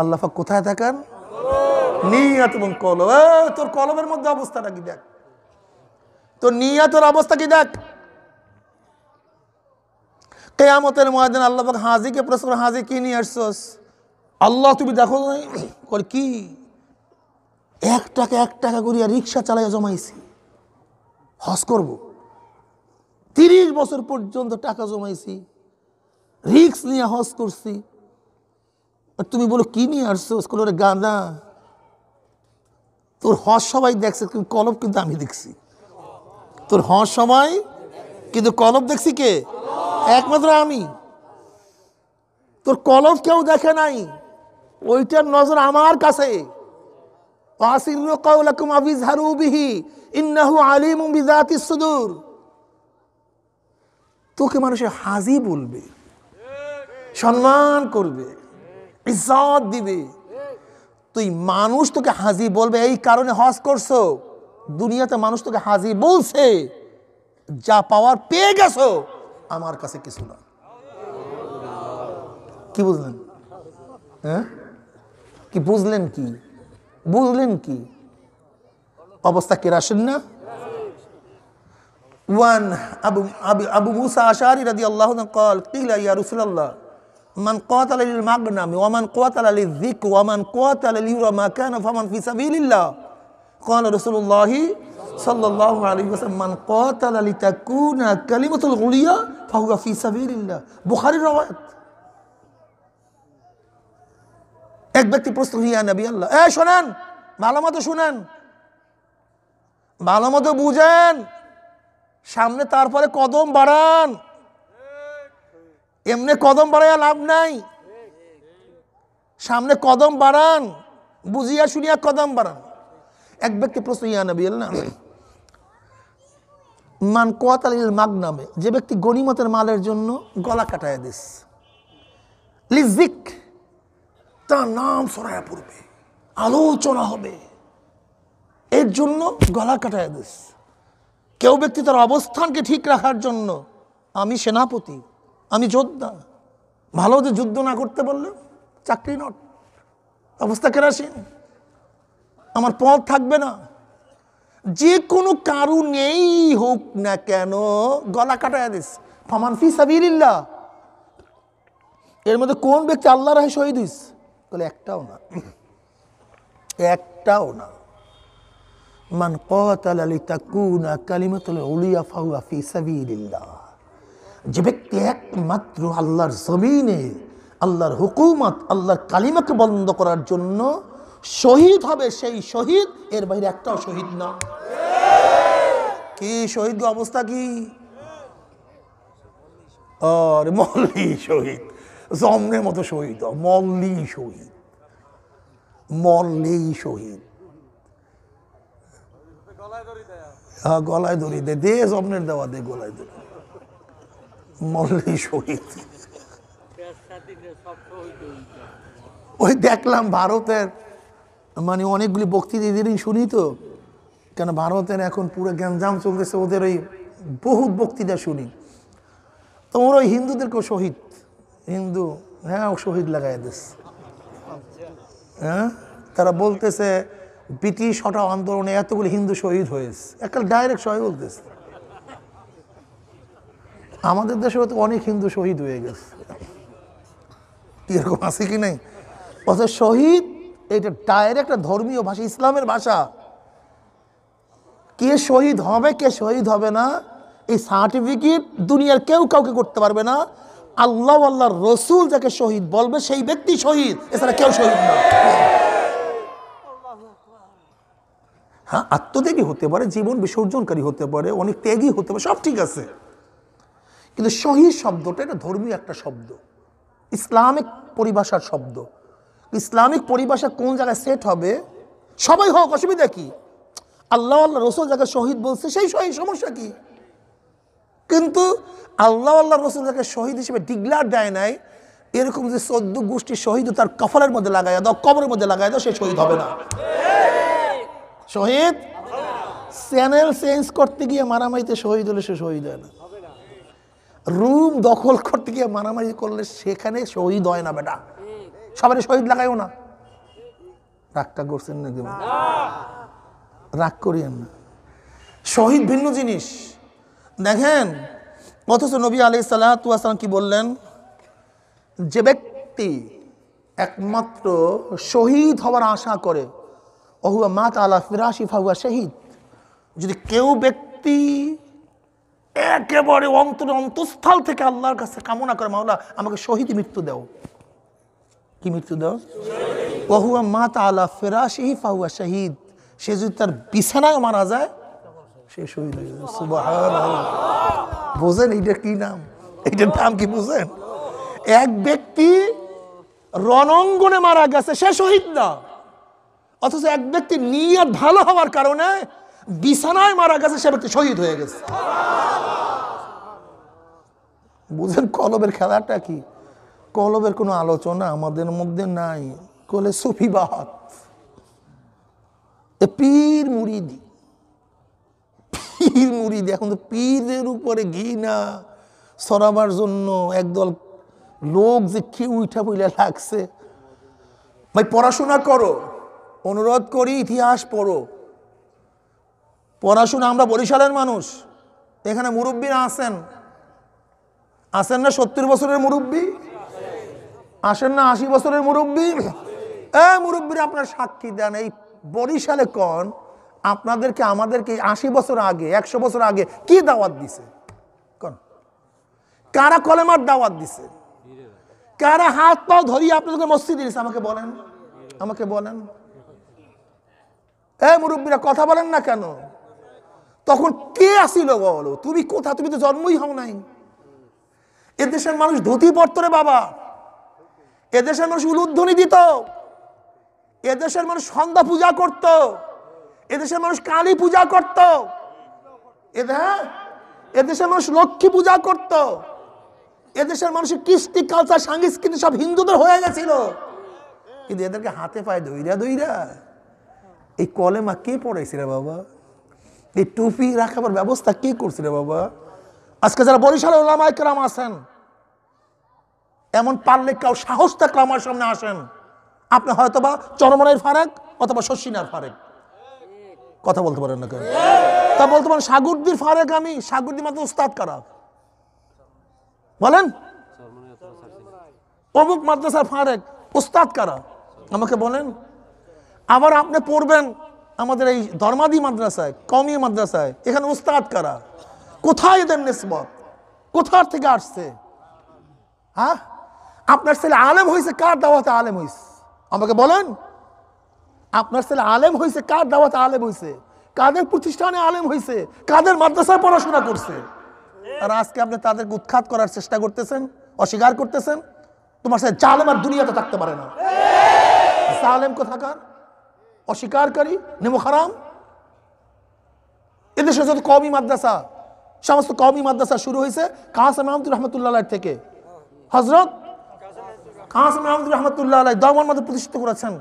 আল্লাহাক কোথায় থাকেন নিয়াত এবং কলব তোর কলমের মধ্যে অবস্থাটা কি দেখ তোর নিয়াতর অবস্থা কি দেখ কেয়ামতের ময়দান আল্লাহ হাজিকে প্রশ্ন হাজি কি নিয়ে আসছোস আল্লাহ তুমি দেখো কর কি এক টাকা এক টাকা করিয়া রিক্সা চালাইয়া জমাইছি হস করব তিরিশ বছর পর্যন্ত টাকা জমাইছি রিক্স নিয়ে হস করছি আর তুমি বলো কি নিয়ে আসছো স্কুল ওরা গাঁদা তোর হস সবাই দেখছে কিন্তু কলম কিন্তু আমি দেখছি তোর হস সবাই কিন্তু কলম দেখছি কে একমাত্র আমি তোর কলম কেউ দেখে নাই ওইটার নজর আমার কাছে বিহি ইন্নাহু তোকে মানুষে হাজি বলবে সম্মান করবে ইজাত দিবে তুই মানুষ তোকে হাজি বলবে এই কারণে হজ করছো দুনিয়াতে মানুষ তোকে হাজি বলছে যা পাওয়ার পেয়ে গেছো আমার কাছে কিছু না কি বুঝলেন হ্যাঁ কি বুঝলেন কি বুঝলেন কি অবস্থা কেরাসেন না ওয়ান আবু আবু মুসা আশারি রাদি আল্লাহ কল কিলা ইয়া আল্লাহ من قاتل للمغنم ومن قاتل للذكر ومن قاتل ليرى ما كان فمن في سبيل الله قال رسول الله صلى الله عليه وسلم من قاتل لتكون كلمة الغلية فهو في سبيل الله بخاري রওয়ায়াত এক ব্যক্তি প্রশ্ন نبي নবী আল্লাহ এ শোনেন ভালো মতো শুনেন ভালো মতো বুঝেন সামনে তারপরে কদম বাড়ান এমনি কদম বাড়াইয়া লাভ নাই সামনে কদম বাড়ান বুঝিয়া শুনিয়া কদম বাড়ান এক ব্যক্তি প্রশ্ন ইয়া নবী না মান কোয়াতালিল মাগ নামে যে ব্যক্তি গণিমতের মালের জন্য গলা কাটায় দিস লিজিক তার নাম সরাইয়া পড়বে আলোচনা হবে এর জন্য গলা কাটায় দিস কেউ ব্যক্তি তার অবস্থানকে ঠিক রাখার জন্য আমি সেনাপতি আমি যোদ্ধা ভালো যে যুদ্ধ না করতে বললে চাকরি নট অবস্থা কেরাসিন আমার পথ থাকবে না যে কোনো কারণেই হোক না কেন গলা কাটায় দিস ফামান ফি সাবিল্লা এর মধ্যে কোন ব্যক্তি আল্লাহ রাহে শহীদ হইস বলে একটাও না একটাও না মান কতালি তাকুনা কালিমাতুল উলিয়া ফাউয়া ফি সাবিল্লাহ যে ব্যক্তি একমাত্র আল্লাহর জমিনে আল্লাহর হুকুমত আল্লাহর কালিমাকে বন্ধ করার জন্য শহীদ হবে সেই শহীদ এর বাইরে একটাও শহীদ না কি শহীদ অবস্থা কি আর মল্লি শহীদ জমনের মতো শহীদ মল্লি শহীদ মল্লি শহীদ হ্যাঁ, গলায় দড়ি দে দে জমনের দেওয়া দে গলায় দড়ি মল্লেই শহীদ ওই দেখলাম ভারতের মানে অনেকগুলি বক্তৃতা দিদিন শুনি তো কেন ভারতের এখন পুরো গ্যাঞ্জাম চলতেছে ওদের ওই বহু বক্তৃতা শুনি তো ওরা হিন্দুদেরকেও শহীদ হিন্দু হ্যাঁ ও শহীদ লাগাই দিস হ্যাঁ তারা বলতেছে ব্রিটিশ হঠাৎ আন্দোলনে এতগুলি হিন্দু শহীদ হয়েছে একটা ডাইরেক্ট শহীদ বলতেছে আমাদের দেশেও তো অনেক হিন্দু শহীদ হয়ে গেছে এরকম আছে কি নাই অথচ শহীদ এটা ডায়ের একটা ধর্মীয় ভাষা ইসলামের ভাষা কে শহীদ হবে কে শহীদ হবে না এই সার্টিফিকেট দুনিয়ার কেউ কাউকে করতে পারবে না আল্লাহ আল্লাহ রসুল যাকে শহীদ বলবে সেই ব্যক্তি শহীদ এছাড়া কেউ শহীদ না হ্যাঁ আত্মত্যাগী হতে পারে জীবন বিসর্জনকারী হতে পারে অনেক ত্যাগী হতে পারে সব ঠিক আছে কিন্তু সহি শব্দটা এটা ধর্মীয় একটা শব্দ ইসলামিক পরিভাষার শব্দ ইসলামিক পরিভাষা কোন জায়গায় সেট হবে সবাই হোক অসুবিধা কি আল্লাহ আল্লাহ রসুল যাকে শহীদ বলছে সেই শহীদ সমস্যা কি কিন্তু আল্লাহ আল্লাহ রসুল যাকে শহীদ হিসেবে ডিগলার দেয় নাই এরকম যে চোদ্দ গোষ্ঠী শহীদ তার কফলের মধ্যে লাগাই দাও কবরের মধ্যে লাগাই দাও সে শহীদ হবে না শহীদ চ্যানেল চেঞ্জ করতে গিয়ে মারামারিতে শহীদ হলে সে শহীদ হয় না রুম দখল করতে গিয়ে মারামারি করলে সেখানে শহীদ হয় না বেটা সবারই শহীদ লাগাইও না রাগটা করছেন না রাগ করিয়েন না শহীদ ভিন্ন জিনিস দেখেন অথচ নবী আলি সাল্লাহাম কি বললেন যে ব্যক্তি একমাত্র শহীদ হওয়ার আশা করে অহুয়া মা আলা ফিরাশি ফাহুয়া শহীদ যদি কেউ ব্যক্তি একেবারে অন্তর অন্তঃস্থল থেকে আল্লাহর কাছে কামনা করে মাওলা আমাকে শহীদ মৃত্যু দেও কি মৃত্যু দেও ওহুয়া মা তালা ফেরাশি ফাহুয়া শহীদ সে যদি তার বিছানায় মারা যায় সে শহীদ হয়ে বোঝেন এইটা কি নাম এইটার নাম কি বুঝেন এক ব্যক্তি রণাঙ্গনে মারা গেছে সে শহীদ না অথচ এক ব্যক্তি নিয়ত ভালো হওয়ার কারণে বিছানায় মারা গেছে সে ব্যক্তি শহীদ হয়ে গেছে বুঝেন কলবের খেলাটা কি কলবের কোনো আলোচনা আমাদের মধ্যে নাই কলে সুফিবাহাত পীর মুড়িদি পীর মুড়িদি এখন তো পীরের উপরে ঘৃণা সরাবার জন্য একদল লোক যে কি উঠা বইলা লাগছে ভাই পড়াশোনা করো অনুরোধ করি ইতিহাস পড়ো পড়াশোনা আমরা বরিশালের মানুষ এখানে মুরব্বীরা আসেন আসেন না সত্তর বছরের মুরব্বী আসেন না আশি বছরের মুরব্বী এ মুরব্বীরা আপনার সাক্ষী দেন এই বরিশালে কন আপনাদেরকে আমাদেরকে আশি বছর আগে একশো বছর আগে কি দাওয়াত দিছে কন কারা কলেমার দাওয়াত দিছে কারা হাত পা ধরিয়ে আপনাদেরকে মস্তি দিয়েছে আমাকে বলেন আমাকে বলেন এ মুরব্বীরা কথা বলেন না কেন তখন কে আসিল বলো তুমি কোথা তুমি তো জন্মই হও নাই এদেশের মানুষ ধুতি পড়ত রে বাবা এদেশের মানুষ উলুধ্বনি দিত এদেশের মানুষ সন্ধ্যা পূজা করত এদেশের মানুষ কালী পূজা করত এদেশের হ্যাঁ? মানুষ লক্ষ্মী পূজা করত এদেশের মানুষের কৃষ্টি কালচার সাংস্কৃতি সব হিন্দুদের হয়ে গেছিল কিন্তু এদেরকে হাতে পায়ে দইরা দইরা এই কলেমা কে পড়াইছিল বাবা এই টুপি রাখাবার ব্যবস্থা কে করছিল বাবা আজকে যারা বরিশাল ওলামায় কেরাম আসেন এমন পারলে কেউ সাহস থাকলে আমার সামনে আসেন আপনি হয়তো বা চরমনের ফারেক অথবা শশিনার ফারেক কথা বলতে পারেন না কেন তা বলতে পারেন সাগরদির ফারেক আমি সাগরদি মাত্র উস্তাদ কারা বলেন অমুক মাদ্রাসার ফারেক উস্তাদ কারা আমাকে বলেন আবার আপনি পড়বেন আমাদের এই ধর্মাদি মাদ্রাসায় কমি মাদ্রাসায় এখানে উস্তাদ কারা কোথায় এদের নিসবত কোথার থেকে আসছে হ্যাঁ আপনার ছেলে আলেম হয়েছে কার দাওয়াতে আলেম হয়েছে আমাকে বলেন আপনার ছেলে আলেম হয়েছে কার দাওয়াতে আলেম হয়েছে কাদের প্রতিষ্ঠানে আলেম হয়েছে কাদের মাদ্রাসায় পড়াশোনা করছে আর আজকে আপনি তাদেরকে উৎখাত করার চেষ্টা করতেছেন অস্বীকার করতেছেন তোমার সাথে জালেম আর দুনিয়াতে থাকতে পারে না জালেম কোথাকার অস্বীকারী নেমখারাম এদেশে যত কবি মাদ্রাসা সমস্ত কবি মাদ্রাসা শুরু হয়েছে কাহাসাম আহমদুর রহমতুল্লাহ থেকে হজরত কাহাসাম আহমদুর রহমতুল্লাহ আলাই দমন মধ্যে প্রতিষ্ঠিত করেছেন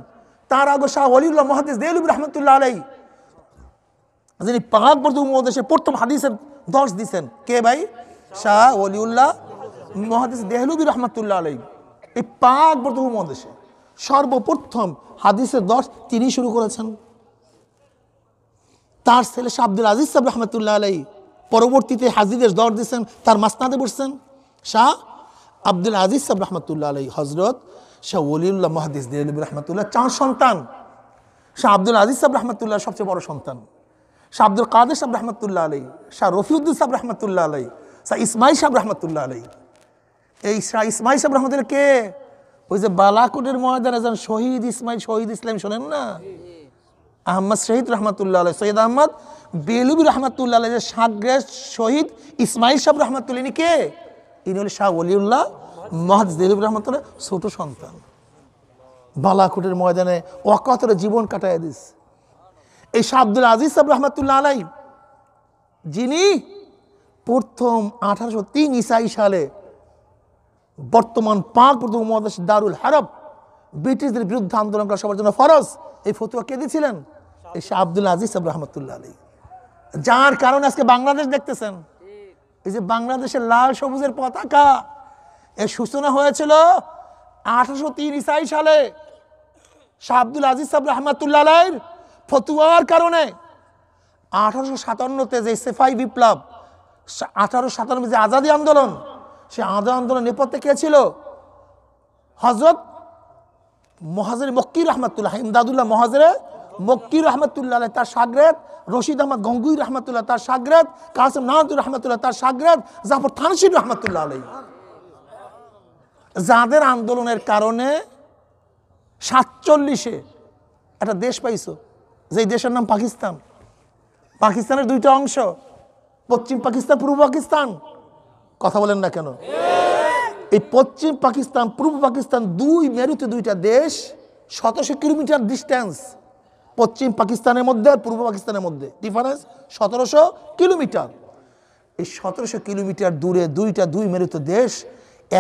তার আগে শাহ অলিউল্লাহ মহাদিস দেউলুব রহমতুল্লাহ আলাই যিনি পাহাড় পর্যন্ত উপমহাদেশে প্রথম হাদিসের দশ দিছেন কে ভাই শাহ অলিউল্লাহ মহাদিস দেহলুবি রহমতুল্লাহ আলাই এই পাক বর্তমান মহাদেশে সর্বপ্রথম হাদিসের দশ তিনি শুরু করেছেন তার ছেলে শাহ আজিজ সাহেব রহমতুল্লাহ আলাই পরবর্তীতে হাজিদের দর দিয়েছেন তার মাসনাদে বসছেন শাহ আব্দুল আজিজ সাহেব রহমতুল্লাহ আলাই হজরত শাহ ওলিউল্লাহ মহাদিস দিল্লুব রহমতুল্লাহ চার সন্তান শাহ আব্দুল আজিজ সাহেব রহমতুল্লাহ সবচেয়ে বড় সন্তান শাহ আব্দুল কাদের সাহেব রহমতুল্লাহ আলাই শাহ রফিউদ্দিন সাহেব রহমতুল্লাহ আলাই শাহ ইসমাইল সাহেব রহমতুল্লাহ আলাই এই শাহ ইসমাইল সাহেব রহমতুল্লাহ কে ওই যে বালাকোটের ময়দান যান শহীদ ইসমাইল শহীদ ইসলাম শোনেন না আহমদ শহীদ রহমতুল্লাহ আলহ সৈয়দ আহমদ বেলুবি রহমতুল্লাহ আলহ যে সাগ্রেস শহীদ ইসমাইল সাহ রহমতুল্লাহ ইনি কে ইনি হল শাহ অলিউল্লাহ মহাজ দেলুবি রহমতুল্লাহ ছোট সন্তান বালাকোটের ময়দানে অকথরে জীবন কাটায় দিস এই শাহ আব্দুল আজিজ সাহ রহমতুল্লাহ আলাই যিনি প্রথম আঠারোশো তিন ইসাই সালে বর্তমান পাক প্রথম মহাদেশ দারুল হারব ব্রিটিশদের বিরুদ্ধে আন্দোলন করা সবার জন্য ফরজ এই ফতুয়া কে দিয়েছিলেন এই শাহ আব্দুল আজিজ সাব রহমতুল্লাহ আলী যার কারণে আজকে বাংলাদেশ দেখতেছেন এই যে বাংলাদেশের লাল সবুজের পতাকা এর সূচনা হয়েছিল আঠারোশো তিন ইসাই সালে শাহ আব্দুল আজিজ সাব রহমাতুল্লাহ আলাইয়ের ফতুয়ার কারণে আঠারোশো সাতান্নতে যে সেফাই বিপ্লব আঠারোশো সাতান্নতে যে আজাদি আন্দোলন সে আদা আন্দোলন নেপথ্যে কে ছিল হজরত মহাজের মক্কি রহমতুল্লাহ ইমদাদুল্লাহ মহাজরে মক্কি রহমতুল্লাহ তার সাগরেদ রশিদ আহমদ গঙ্গুই রহমতুল্লাহ তার সাগরেদ কাসম নাহাদুর রহমতুল্লাহ তার সাগরেদ জাফর থানসির রহমতুল্লাহ আলহী যাদের আন্দোলনের কারণে সাতচল্লিশে একটা দেশ পাইছো যেই দেশের নাম পাকিস্তান পাকিস্তানের দুইটা অংশ পশ্চিম পাকিস্তান পূর্ব পাকিস্তান কথা বলেন না কেন এই পশ্চিম পাকিস্তান পূর্ব পাকিস্তান দুই মেরুতে দুইটা দেশ সতেরোশো কিলোমিটার ডিস্ট্যান্স পশ্চিম পাকিস্তানের মধ্যে আর পূর্ব পাকিস্তানের মধ্যে ডিফারেন্স সতেরোশো কিলোমিটার এই সতেরোশো কিলোমিটার দূরে দুইটা দুই মেরুত দেশ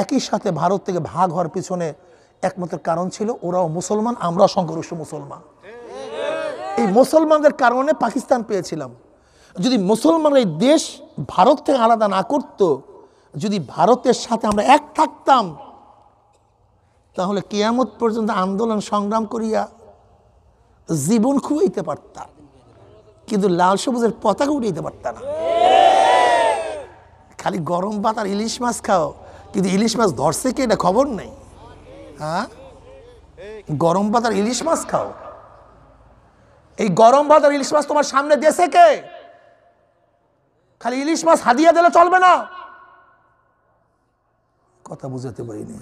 একই সাথে ভারত থেকে ভাগ হওয়ার পিছনে একমাত্র কারণ ছিল ওরাও মুসলমান আমরাও সংঘর্ষ মুসলমান এই মুসলমানদের কারণে পাকিস্তান পেয়েছিলাম যদি মুসলমান এই দেশ ভারত থেকে আলাদা না করতো যদি ভারতের সাথে আমরা এক থাকতাম তাহলে কেয়ামত পর্যন্ত আন্দোলন সংগ্রাম করিয়া জীবন খুঁইতে পারতাম কিন্তু লাল সবুজের পতাকা উঠাইতে পারতাম না খালি গরম পাতার ইলিশ মাছ খাও কিন্তু ইলিশ মাছ ধরছে কি এটা খবর নেই হ্যাঁ গরম পাতার ইলিশ মাছ খাও এই গরম আর ইলিশ মাছ তোমার সামনে দেশে কে খালি ইলিশ মাছ হাদিয়া দিলে চলবে না কথা বুঝাতে পারিনি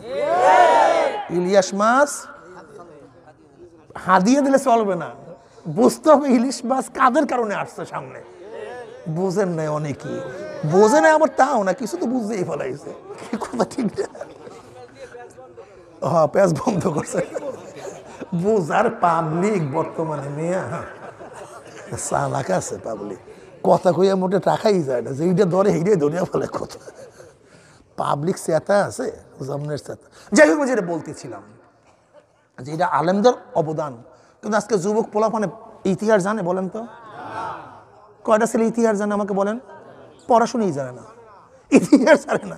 ইলিয়াস মাছ হাদিয়ে দিলে চলবে না বুঝতে হবে ইলিশ মাছ কাদের কারণে আসছে সামনে বোঝেন নাই অনেকে বোঝে নাই আমার তাও না কিছু তো বুঝতেই ফেলাইছে কথা ঠিক না হ্যাঁ বন্ধ করছে বোঝার পাবলিক বর্তমানে মেয়া চালাক আছে পাবলিক কথা কইয়া মোটে টাকাই যায় না যেইটা ধরে সেইটাই ধরিয়া ফেলে কথা পাবলিক চেতা আছে জমনের যাই হোক যেটা বলতেছিলাম যে এটা আলেমদের অবদান কিন্তু আজকে যুবক পোলা মানে ইতিহাস জানে বলেন তো কয়টা ছেলে ইতিহাস জানে আমাকে বলেন পড়াশুনোই জানে না ইতিহাস জানে না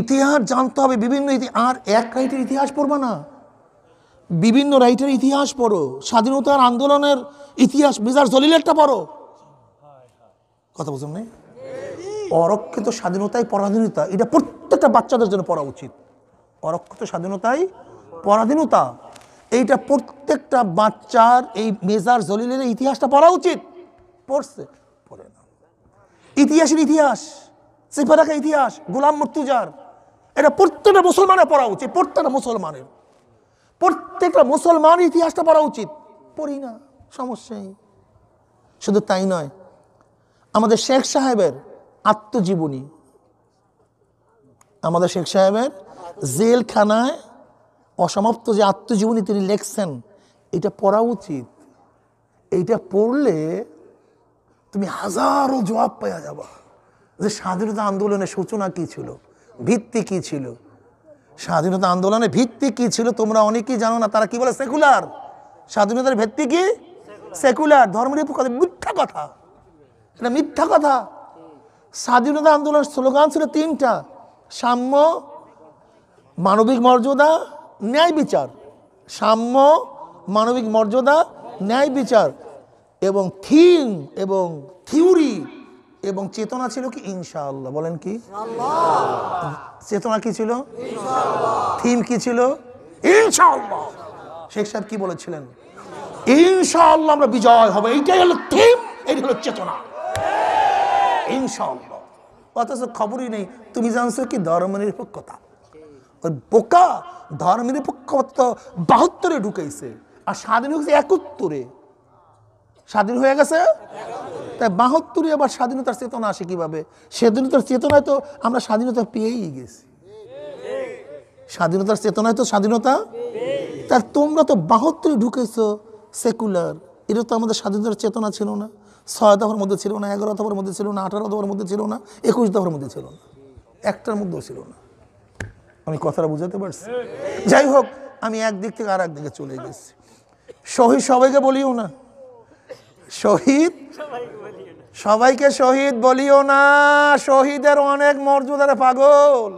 ইতিহাস জানতে হবে বিভিন্ন আর এক রাইটের ইতিহাস পড়বো না বিভিন্ন রাইটের ইতিহাস পড়ো স্বাধীনতার আন্দোলনের ইতিহাস মিজার জলিলেরটা পড়ো কথা বুঝুন নেই অরক্ষিত স্বাধীনতায় পরাধীনতা এটা প্রত্যেকটা বাচ্চাদের জন্য পড়া উচিত অরক্ষিত স্বাধীনতায় পরাধীনতা এইটা প্রত্যেকটা বাচ্চার এই মেজার জলিলের ইতিহাসটা পড়া উচিত পড়ছে পড়ে না ইতিহাসের ইতিহাস সিফারাকা ইতিহাস গোলাম মর্তুজার এটা প্রত্যেকটা মুসলমানের পড়া উচিত প্রত্যেকটা মুসলমানের প্রত্যেকটা মুসলমান ইতিহাসটা পড়া উচিত পড়ি না সমস্যাই শুধু তাই নয় আমাদের শেখ সাহেবের আত্মজীবনী আমাদের শেখ সাহেবের জেলখানায় অসমাপ্ত যে আত্মজীবনী তিনি লেখছেন এটা পড়া উচিত এইটা পড়লে তুমি হাজারো জবাব পাওয়া যাবা যে স্বাধীনতা আন্দোলনের সূচনা কি ছিল ভিত্তি কি ছিল স্বাধীনতা আন্দোলনের ভিত্তি কি ছিল তোমরা অনেকেই জানো না তারা কি বলে সেকুলার স্বাধীনতার ভিত্তি কি সেকুলার ধর্মের কথা মিথ্যা কথা এটা মিথ্যা কথা স্বাধীনতা আন্দোলনের স্লোগান ছিল তিনটা সাম্য মানবিক মর্যাদা ন্যায় বিচার সাম্য মানবিক মর্যাদা ন্যায় বিচার এবং থিম এবং থিওরি এবং চেতনা ছিল কি ইনশাআল্লাহ বলেন কি চেতনা কি ছিল থিম কি ছিল ইনশাআল্লাহ শেখ সাহেব কি বলেছিলেন ইনশাআল্লাহ আমরা বিজয় হবে এইটাই হলো থিম এটি হলো চেতনা ইনশাআল্লাহ অথচ খবরই নেই তুমি জানছো কি ধর্মনিরপেক্ষতা ওই বোকা ধর্মনিরপেক্ষতা বাহাত্তরে ঢুকেছে আর স্বাধীন হয়েছে একাত্তরে স্বাধীন হয়ে গেছে তাই বাহাত্তরে আবার স্বাধীনতার চেতনা আসে কিভাবে স্বাধীনতার চেতনায় তো আমরা স্বাধীনতা পেয়েই গেছি স্বাধীনতার চেতনায় তো স্বাধীনতা তার তোমরা তো বাহাত্তরে ঢুকেছ সেকুলার এটা তো আমাদের স্বাধীনতার চেতনা ছিল না ছয় দফার মধ্যে ছিল না এগারো দফার মধ্যে ছিল না আঠারো দফার মধ্যে ছিল না একুশ দফার মধ্যে ছিল না একটার মধ্যেও ছিল না আমি কথাটা বুঝাতে পারছি যাই হোক আমি একদিক থেকে আর একদিকে চলে গেছি শহীদ সবাইকে বলিও না শহীদ সবাইকে শহীদ বলিও না শহীদের অনেক মর্যাদার পাগল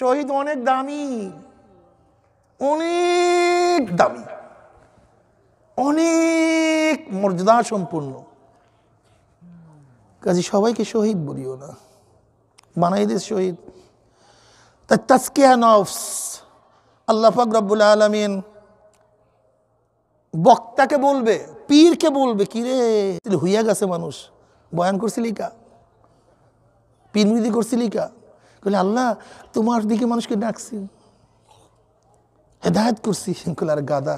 শহীদ অনেক দামি অনেক দামি অনেক মর্যাদা সম্পূর্ণ কাজে সবাইকে শহীদ বলিও না বানাইদের শহীদ তাই তাস্কিয়া নফস আল্লাহ ফাকরাবুল আলমিন বক্তাকে বলবে পীরকে বলবে কিরে হইয়া গেছে মানুষ বয়ান করছিলি কা পীর করছিলি কা কলে আল্লাহ তোমার দিকে মানুষকে ডাকছি হেদায়ত করছি কলে আর গাদা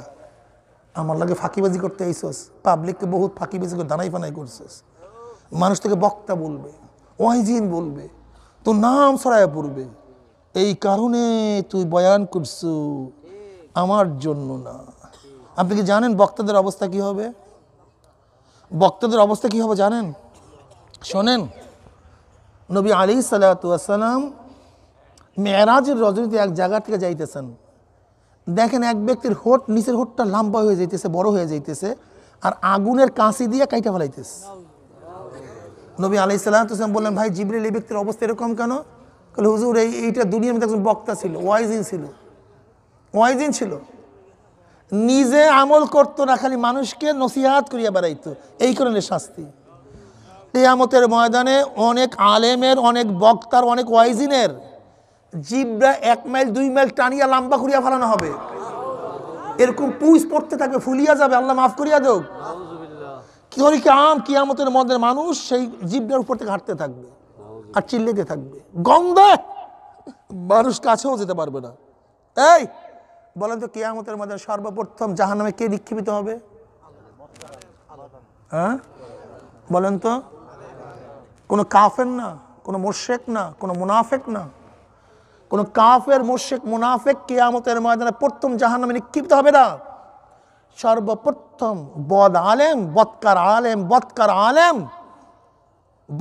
আমার লাগে ফাঁকিবাজি করতে আইসস পাবলিককে বহুত ফাঁকিবাজি করে দানাই ফানাই করছিস মানুষ থেকে বক্তা বলবে ওয়াইজিন বলবে তোর নাম ছড়ায় পড়বে এই কারণে তুই বয়ান করছু আমার জন্য না আপনি কি জানেন বক্তাদের অবস্থা কি হবে বক্তাদের অবস্থা কি হবে জানেন শোনেন নবী আলী সালাতাম মেয়েরাজের রজনীতে এক জায়গা থেকে যাইতেছেন দেখেন এক ব্যক্তির হোট নিচের হোটটা লম্বা হয়ে যাইতেছে বড় হয়ে যাইতেছে আর আগুনের কাঁচি দিয়ে কাইটা ফেলাইতেছে নবী আলি সাল্লাহাম বললেন ভাই জিবরিল এই ব্যক্তির অবস্থা এরকম কেন কালে হুজুর এই এইটা দুনিয়ার মধ্যে একজন বক্তা ছিল ওয়াইজিন ছিল ওয়াইজিন ছিল নিজে আমল করতো না খালি মানুষকে নসিহাত করিয়া বেড়াইতো এই কারণে শাস্তি কেয়ামতের ময়দানে অনেক আলেমের অনেক বক্তার অনেক ওয়াইজিনের জিবরা এক মাইল দুই মাইল টানিয়া লাম্বা করিয়া ফেলানো হবে এরকম পুষ পড়তে থাকবে ফুলিয়া যাবে আল্লাহ মাফ করিয়া দেব তরিকে আম কিয়ামতের মধ্যে মানুষ সেই জীবনের উপর থেকে হাঁটতে থাকবে আর চিল্লেতে থাকবে গন্ধে মানুষ কাছেও যেতে পারবে না এই বলেন তো কিয়ামতের মধ্যে সর্বপ্রথম জাহান নামে কে নিক্ষেপিত হবে হ্যাঁ বলেন তো কোনো কাফের না কোনো মোর্শেক না কোনো মুনাফেক না কোনো কাফের মোর্শেক মুনাফেক কিয়ামতের ময়দানে প্রথম জাহান নামে নিক্ষিপ্ত হবে না সর্বপ্রথম বদ আলেম বৎকার আলেম বৎকার আলেম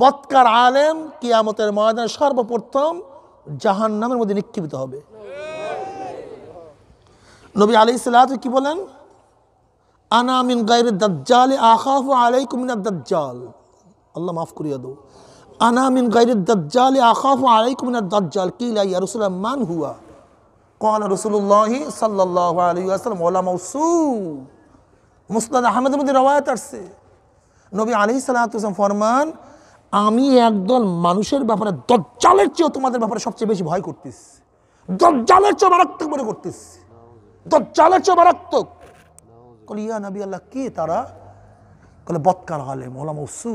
বৎকার আলেম কিয়ামতের ময়দানে সর্বপ্রথম জাহান নামের মধ্যে নিক্ষিপ্ত হবে নবী আলি সাল্লাহ কি বলেন আনা মিন গাইর দাজ্জাল আখাফু আলাইকুম মিনা দাজ্জাল আল্লাহ মাফ করিয়া দো আনামিন মিন গাইর দাজ্জাল আখাফু আলাইকুম মিনা দাজ্জাল কিলা ইয়া রাসূলুল্লাহ মান হুয়া কল রসুল্লাহি সাল্লাহ আলী আসসালাম ওলা মৌসু মুসলাদ আহমেদের মধ্যে রওয়ায়ত আসছে নবী আলি সাল্লাহাম ফরমান আমি একদল মানুষের ব্যাপারে দজ্জালের চেয়েও তোমাদের ব্যাপারে সবচেয়ে বেশি ভয় করতিস দজ্জালের চেয়ে মারাত্মক মনে করতিস দজ্জালের চেয়ে মারাত্মক কল ইয়া নবী আল্লাহ কে তারা কলে বৎকার আলেম ওলা মৌসু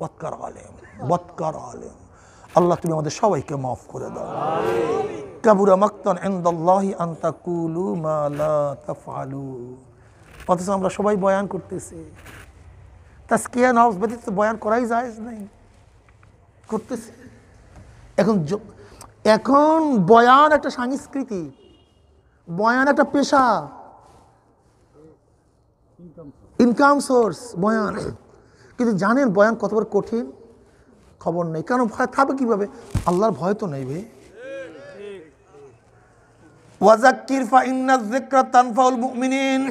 বৎকার আলেম বৎকার আলেম আল্লাহ তুমি আমাদের সবাইকে মাফ করে দাও কাবুরা মাক্তান এন্দাল্লাহি আন্তাকুলু মালা তাফালু অথচ আমরা সবাই বয়ান করতেছি তাস্কিয়ান হাউস ব্যতীত বয়ান করাই যায় নাই করতেছে এখন এখন বয়ান একটা সংস্কৃতি বয়ান একটা পেশা ইনকাম সোর্স বয়ান কিন্তু জানেন বয়ান কত বড় কঠিন খবর নেই কেন ভয় খাবে কীভাবে আল্লাহর ভয় তো নেই ভাই ওয়াজাক্কির ফা ইন্না তানফাউল মুমিনিন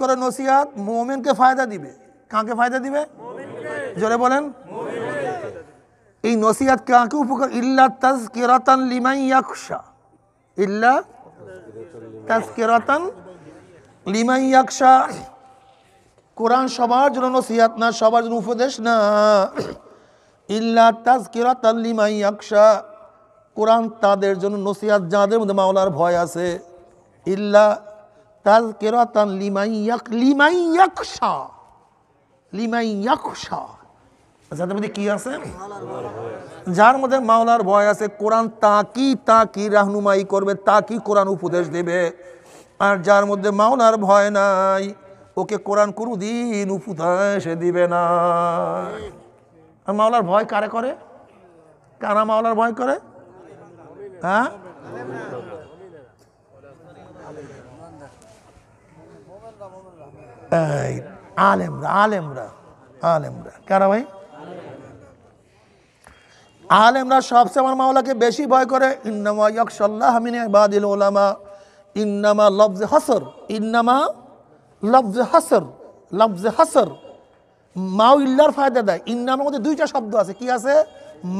করে নসিয়াত মুমিনকে ফায়দা দিবে কাকে ফায়দা দিবে জোরে বলেন এই নসিয়াত কাকে উপকার ইল্লা তাজকিরাতান লিমাই ইয়াখশা ইল্লা তাজকিরাতান লিমান ইয়াখশা কোরআন সবার জন্য নসিহাত না সবার জন্য উপদেশ না ইল্লা তাজকিরা তাল্লিমাই আকশা কোরআন তাদের জন্য নসিহাত যাদের মধ্যে মাওলার ভয় আছে ইল্লা তাজকিরা তান লিমাই ইয়াক লিমাই ইয়াকশা লিমাই ইয়াকশা যাদের আচ্ছা, মধ্যে কি আছে যার মধ্যে মাওলার ভয় আছে কোরআন তা কি রাহনুমাই করবে তাকি কোরআন উপদেশ দেবে আর যার মধ্যে মাওলার ভয় নাই ওকে কোরআন কোনো দিন সে দিবে না আর মাওলার ভয় কারে করে কারা মাওলার ভয় করে হ্যাঁ আলেমরা আলেমরা আলেমরা কারা ভাই আলেমরা সবচেয়ে আমার মাওলাকে বেশি ভয় করে ইন্নামা ইয়কসাল্লাহ আমিন বাদিল ওলামা ইন্নামা লফজে হসর ইন্নামা লফজে হাসর লফজে হাসর মা ও ইল্লার ফায়দা দেয় ইন্নার মধ্যে দুইটা শব্দ আছে কি আছে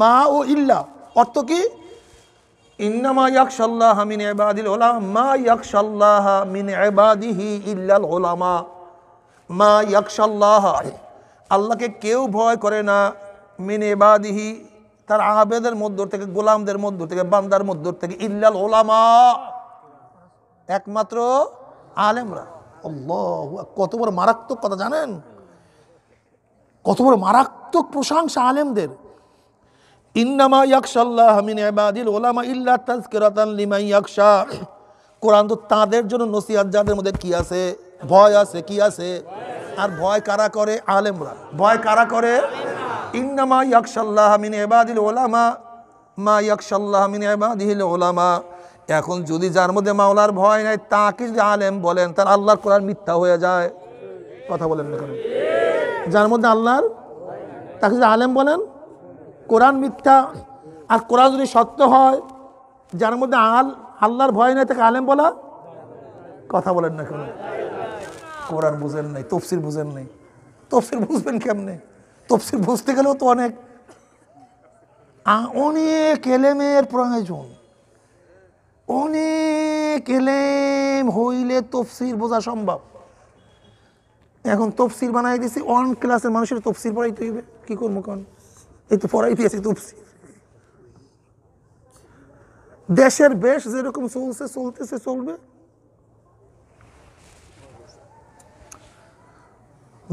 মা ও ইল্লা অর্থ কি ইন্নামা ইয়াকশাল্লাহ মিন ইবাদিল ওলা মা ইয়াকশাল্লাহ মিন ইবাদিহি ইল্লাল ওলামা মা ইয়াকশাল্লাহ আল্লাহকে কেউ ভয় করে না মিন ইবাদিহি তার আবেদের মধ্য থেকে গোলামদের মধ্য থেকে বান্দার মধ্য থেকে ইল্লাল ওলামা একমাত্র আলেমরা আল্লাহ কত বড় মারাত্মক কথা জানেন কত বড় মারাত্মক প্রশংসা আলেমদের ইন্নামা ইয়াকশাল্লাহ মিন ইবাদিল ওলামা ইল্লা তাযকিরাতান লিমা ইয়াকশা কোরআন তো তাদের জন্য নসিহত যাদের মধ্যে কি আছে ভয় আছে কি আছে আর ভয় কারা করে আলেমরা ভয় কারা করে ইন্নামা ইয়াকশাল্লাহ মিন ইবাদিল ওলামা মা ইয়াকশাল্লাহ মিন ইবাদিল ওলামা এখন যদি যার মধ্যে মাওলার ভয় নাই তাকে যদি আলেম বলেন তার আল্লাহর কোরআন মিথ্যা হয়ে যায় কথা বলেন না যার মধ্যে আল্লাহর তাকে যদি আলেম বলেন কোরআন মিথ্যা আর কোরআন যদি সত্য হয় যার মধ্যে আল আল্লাহর ভয় নাই তাকে আলেম বলা কথা বলেন না কেন কোরআন বুঝেন নাই তফসির বুঝেন নাই তফসির বুঝবেন কেমনে তফসির বুঝতে গেলেও তো অনেক অনেক এলেমের প্রয়োজন অনেক এলেম হইলে তফসির বোঝা সম্ভব এখন তফসির বানাই দিছি অন ক্লাসের মানুষের তফসির পড়াইতে হইবে কি করবো কন এই তো পড়াই দিয়েছি তফসির দেশের বেশ যেরকম চলছে চলতেছে চলবে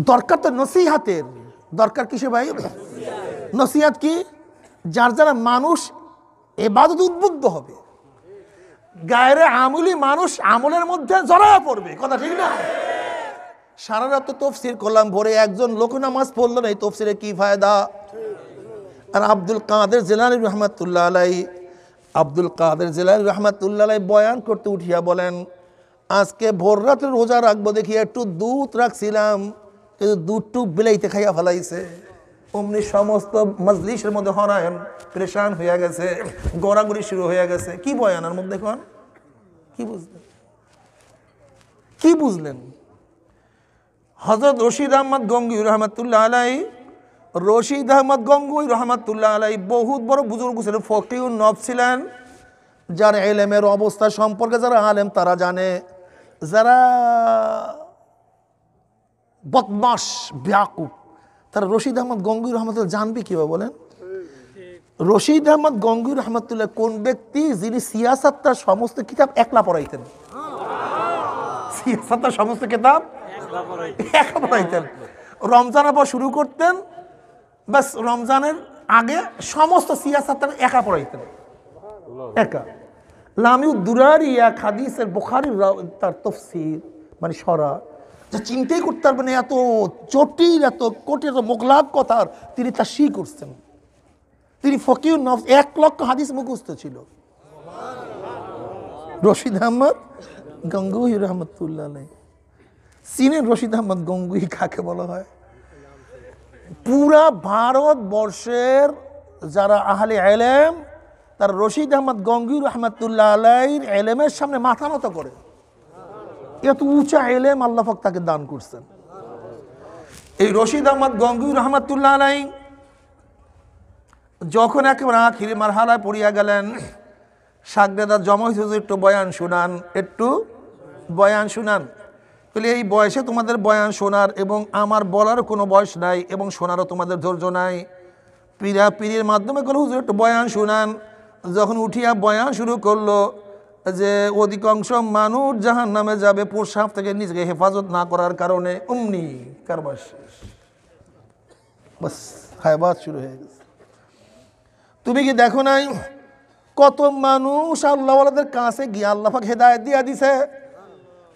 দরকার তো নসিহাতের দরকার কিসে ভাই নসিহাত কি যার যারা মানুষ এবাদত উদ্বুদ্ধ হবে গায়ের আমুলি মানুষ আমলের মধ্যে জড়ায় পড়বে কথা ঠিক না সারা রাত তো তফসির করলাম ভোরে একজন লোক নামাজ পড়লো না এই তফসিরে কি ফায়দা আর আব্দুল কাদের জেলানি রহমতুল্লাহ আলাই আব্দুল কাদের জেলানি রহমতুল্লাহ আলাই বয়ান করতে উঠিয়া বলেন আজকে ভোর রাতের রোজা রাখবো দেখি একটু দুধ রাখছিলাম কিন্তু দুধটু বিলাইতে খাইয়া ফেলাইছে অমনি সমস্ত মজলিসের মধ্যে হরায়ন প্রেশান হয়ে গেছে গড়াগড়ি শুরু হয়ে গেছে কি বয়ানের মধ্যে কন কি বুঝলেন কি বুঝলেন হজরত রশিদ আহমদ গঙ্গুই রহমতুল্লাহ আলাই রশিদ আহমদ গঙ্গুই রহমতুল্লাহ আলাই বহুত বড় বুজুর্গ ছিলেন ফকিউল নব ছিলেন যার এলেমের অবস্থা সম্পর্কে যারা আলেম তারা জানে যারা বদমাস ব্যাকুক তারা রশিদ আহমদ গঙ্গুর রহমতুল্লাহ জানবি কীভাবে বলেন রশিদ আহমদ গঙ্গুর রহমতুল্লাহ কোন ব্যক্তি যিনি সিয়াসাত তার সমস্ত কিতাব একলা পড়াইতেন সিয়াসাত তার সমস্ত কিতাব একলা পড়াইতেন রমজানের পর শুরু করতেন বাস রমজানের আগে সমস্ত সিয়াসাত তার একা পড়াইতেন একা লামিউ দুরারিয়া খাদিসের বোখারির তার তফসির মানে সরা যে চিন্তাই করতে পারবেন এত জটিল এত কঠিন এত মোগলাব কথার তিনি তা শি করছেন তিনি ফকির নফ এক লক্ষ হাদিস মুখস্থ ছিল রশিদ আহমদ গঙ্গুই রহমতুল্লাহ নেই চীনের রশিদ আহমদ গঙ্গুই কাকে বলা হয় পুরা ভারতবর্ষের যারা আহলে এলেম তার রশিদ আহমদ গঙ্গুর রহমতুল্লাহ আলাইর এলেমের সামনে মাথা মতো করে এত উঁচা এলেম আল্লাহাক তাকে দান করছেন এই রশিদ আহমদ গঙ্গুর রহমতুল্লাহ আলাই যখন একেবারে আখির মারহালায় পড়িয়া গেলেন সাগরেদার জমা হয়েছে একটু বয়ান শুনান একটু বয়ান শুনান তাহলে এই বয়সে তোমাদের বয়ান শোনার এবং আমার বলারও কোনো বয়স নাই এবং শোনারও তোমাদের ধৈর্য নাই পীরা পীরের মাধ্যমে কোনো হুজুর একটু বয়ান শুনান যখন উঠিয়া বয়ান শুরু করলো যে অধিকাংশ মানুষ জাহান নামে যাবে পোশাক থেকে নিজেকে হেফাজত না করার কারণে অমনি কারবার শেষ বাস হায়বাদ শুরু হয়ে গেছে তুমি কি দেখো নাই কত মানুষ আল্লাহওয়ালাদের কাছে গিয়ে আল্লাহাক হেদায়ত দিয়া দিছে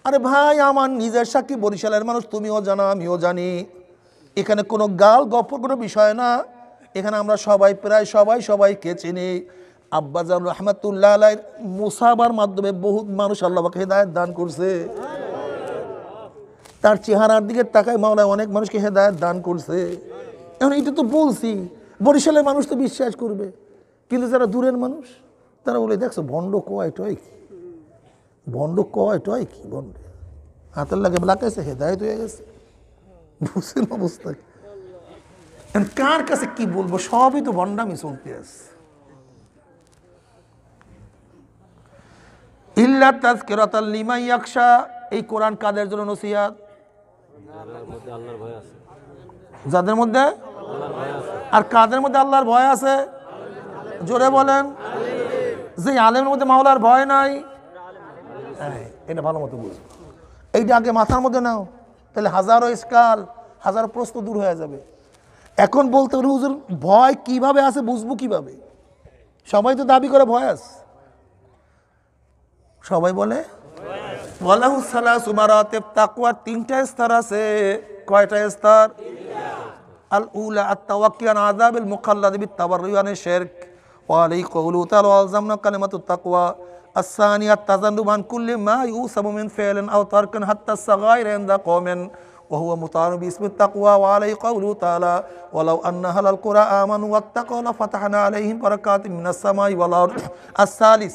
আরে ভাই আমার নিজের সাক্ষী বরিশালের মানুষ তুমিও জানা আমিও জানি এখানে কোনো গাল গপ্প কোনো বিষয় না এখানে আমরা সবাই প্রায় সবাই সবাইকে চিনি আব্বাজান রহমাতুল্লাহ আলাই মুসাবার মাধ্যমে বহুত মানুষ আল্লাহকে হেদায়ত দান করছে তার চেহারার দিকে তাকায় মাওলায় অনেক মানুষকে হেদায়ত দান করছে এখন এটা তো বলছি বরিশালের মানুষ তো বিশ্বাস করবে কিন্তু যারা দূরের মানুষ তারা বলে দেখছো ভণ্ড কয় টয় কি ভণ্ড কয় টয় কি ভণ্ড হাতের লাগে লাগাইছে হেদায়ত হয়ে গেছে বুঝছেন অবস্থা কার কাছে কি বলবো সবই তো ভণ্ডামি চলতে আসছে ইল্লা তাজ কেরাতাল লিমাই আকশা এই কোরআন কাদের জন্য নসিহত যাদের মধ্যে আর কাদের মধ্যে আল্লাহর ভয় আছে জোরে বলেন যে আলেমের মধ্যে মাওলার ভয় নাই এটা ভালো মতো বুঝো এইটা আগে মাথার মধ্যে নাও তাহলে হাজারো স্কাল হাজারো প্রশ্ন দূর হয়ে যাবে এখন বলতে হবে ভয় কিভাবে আছে বুঝবো কিভাবে সবাই তো দাবি করে ভয় আছে সবাই বলে ওয়ালাহু সালাস উমারাতেব তাকুয়ার তিনটা স্তর আছে কয়টা স্তর আল উলা আত আত্তাওয়াক্কিয়ান আযাবিল মুখাল্লাদ বিত তাবাররুয়ানে শিরক ওয়া আলাই কওলু তাআলা আলজামনা কালিমাতু তাকওয়া الثانية التذنب عن كل ما يوسم من فعل أو ترك حتى الصغائر عند قوم وهو مطعن باسم التقوى وعليه قوله تعالى ولو أن أهل القرى آمنوا واتقوا لفتحنا عليهم بركات من السماء والأرض الثالث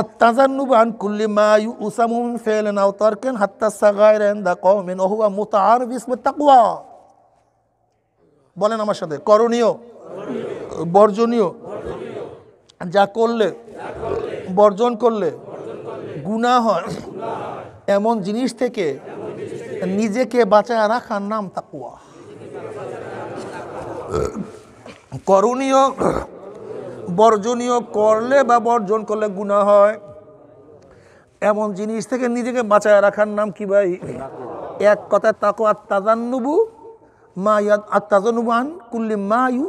আত্মাজান্নুব আন কুল্লি মা ইউ উসামুন ফেলেন আও তর্কেন হাত্তা সাগায়রেন দা কমেন ওহুয়া মুতা আর বিসমে বলেন আমার সাথে করণীয় বর্জনীয় যা করলে বর্জন করলে গুণা হয় এমন জিনিস থেকে নিজেকে বাঁচায় রাখার নাম তাকুয়া করণীয় বর্জনীয় করলে বা বর্জন করলে গুণা হয় এমন জিনিস থেকে নিজেকে বাঁচায় রাখার নাম কি ভাই এক কথা তাকো আত্মাজান্নবু মা ইয়াদ আত্মাজানুবান কুল্লি মা ইউ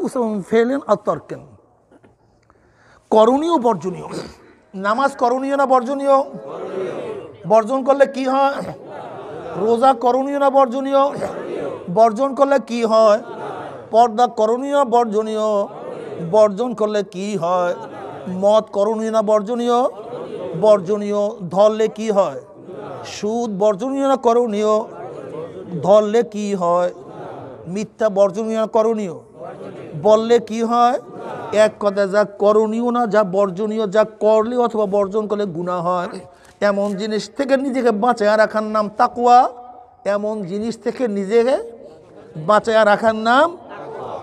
ফেলেন তর্কেন করণীয় বর্জনীয় নামাজ করণীয় না বর্জনীয় বর্জন করলে কি হয় রোজা করণীয় না বর্জনীয় বর্জন করলে কি হয় পর্দা করণীয় বর্জনীয় বর্জন করলে কি হয় মদ করণীয় না বর্জনীয় বর্জনীয় ধরলে কি হয় সুদ বর্জনীয় না করণীয় ধরলে কি হয় মিথ্যা বর্জনীয় না করণীয় বললে কি হয় এক কথা যা করণীয় না যা বর্জনীয় যা করলে অথবা বর্জন করলে গুণা হয় এমন জিনিস থেকে নিজেকে বাঁচায় রাখার নাম তাকুয়া এমন জিনিস থেকে নিজেকে বাঁচায় রাখার নাম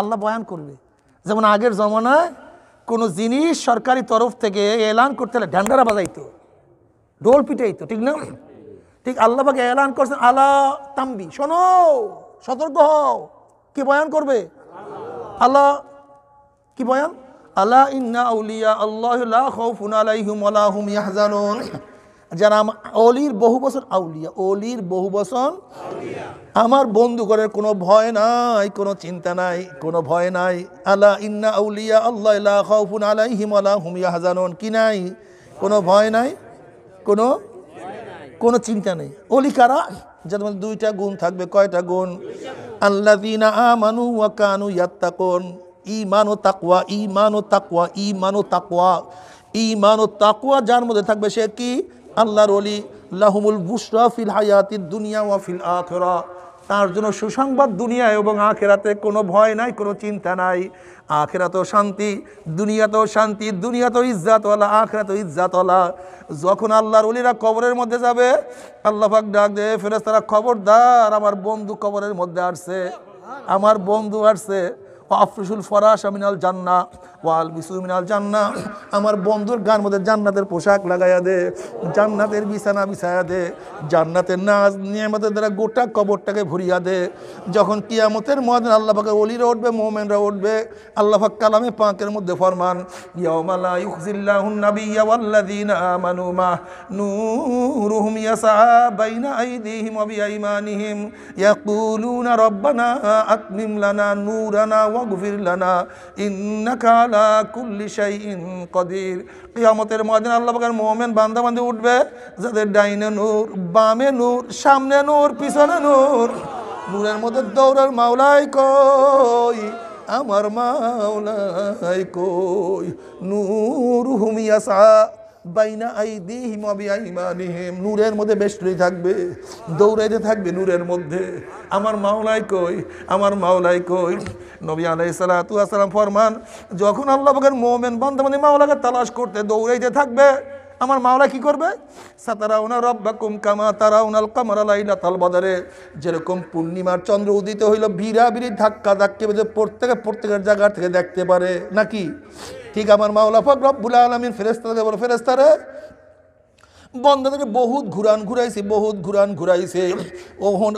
আল্লাহ বয়ান করবে যেমন আগের জমানায় কোনো জিনিস সরকারি তরফ থেকে এলান করতে হলে ঢ্যান্ডারা বাজাইতো ডোল পিটাইতো ঠিক না ঠিক আল্লাহবাকে এলান করছেন আলা তাম্বি শোনো সতর্ক হও কি বয়ান করবে আল্লাহ কি বয়ান আল্লাহ ইন্না আউলিয়া আল্লাহ লা খাউফুন আলাইহিম ওয়া লা হুম যারা অলির বহু বছর আউলিয়া অলির বহু বছর আমার বন্ধুগণের কোনো ভয় নাই কোনো চিন্তা নাই কোনো ভয় নাই আল্লাহ ইন্না আউলিয়া আল্লাহ খাউফুন আলাই হিমালা হুমিয়া হাজানন কি নাই কোনো ভয় নাই কোনো কোনো চিন্তা নেই অলি কারা যাদের মধ্যে দুইটা গুণ থাকবে কয়টা গুণ আল্লাহ দিনা আমানু ইয়াত্তা কোন ই মানো তাকুয়া ই মানো তাকুয়া ই মানো তাকুয়া ই মানো তাকুয়া যার মধ্যে থাকবে সে কি আল্লাহর অলি লাহমুল বুসরা ফিল হায়াতি দুনিয়া ওয়া ফিল আখরা তার জন্য সুসংবাদ দুনিয়া এবং আখেরাতে কোনো ভয় নাই কোনো চিন্তা নাই আখেরাতেও শান্তি দুনিয়াতেও শান্তি দুনিয়াতেও ইজ্জাতওয়ালা আখেরাতেও ইজ্জাতওয়ালা যখন আল্লাহর অলিরা কবরের মধ্যে যাবে আল্লাহ ডাক দেয় ফেরেস তারা খবরদার আমার বন্ধু কবরের মধ্যে আসছে আমার বন্ধু আসছে আফরিসুল ফরাস আমিনাল জান্না ওয়াল বিসুমিনাল জান্না আমার বন্ধুর গান মধ্যে জান্নাতের পোশাক লাগাইয়া দে জান্নাতের বিছানা বিছায়া দে জান্নাতের নাচ নিয়ে নিয়ামতের দ্বারা গোটা কবরটাকে ভরিয়া দে যখন কিয়ামতের মদিন আল্লাহ পাকে অলিরা উঠবে মোমেনরা উঠবে আল্লাহ পাক কালামে পাঁকের মধ্যে ফরমান ইয়ামালা ইউজিল্লাহুন নাবিয়্যা ওয়াল্লাযীনা আমানু মা নূরুহুম ইয়াসআ বাইনা আইদিহিম ওয়া বিআইমানিহিম ইয়াকুলুনা রব্বানা আকমিম লানা নূরানা ওয়াগফির লানা ইন্নাকা আলা কুল্লি শাইইন কদির কিয়ামতের ময়দান আল্লাহ পাকের মোমেন বান্দা বান্ধে উঠবে যাদের ডাইনে নূর বামে নূর সামনে নূর পিছনে নূর নূরের মধ্যে দৌড়ার মাওলাই কই আমার মাওলাই কই নূর হুমিয়াসা বাইনা আইদিহিম আবিআইমানিহিম নূরের মধ্যে বেষ্টনী থাকবে দৌড়াইতে থাকবে নূরের মধ্যে আমার মাওলাই কই আমার মাওলাই কই নবী আলাই সালাতু আসসালাম ফরমান যখন আল্লাহ বকের মোমেন বন্ধ মানে মাওলাকে তালাশ করতে দৌড়াইতে থাকবে আমার মাওলা কি করবে সাতারাউনা রব্বাকুম কামা তারাউনাল কামারা লাইলা তাল বাজারে যেরকম পূর্ণিমার চন্দ্র উদিত হইল বিড়াবিড়ি ধাক্কা ধাক্কে প্রত্যেকে প্রত্যেকের জায়গা থেকে দেখতে পারে নাকি ঠিক আমার মা ওলাফাক রব্বুল আলমিন ফেরেস্তা বলো ফেরেস্তারে থেকে বহুত ঘুরান ঘুরাইছে বহুত ঘুরান ঘুরাইছে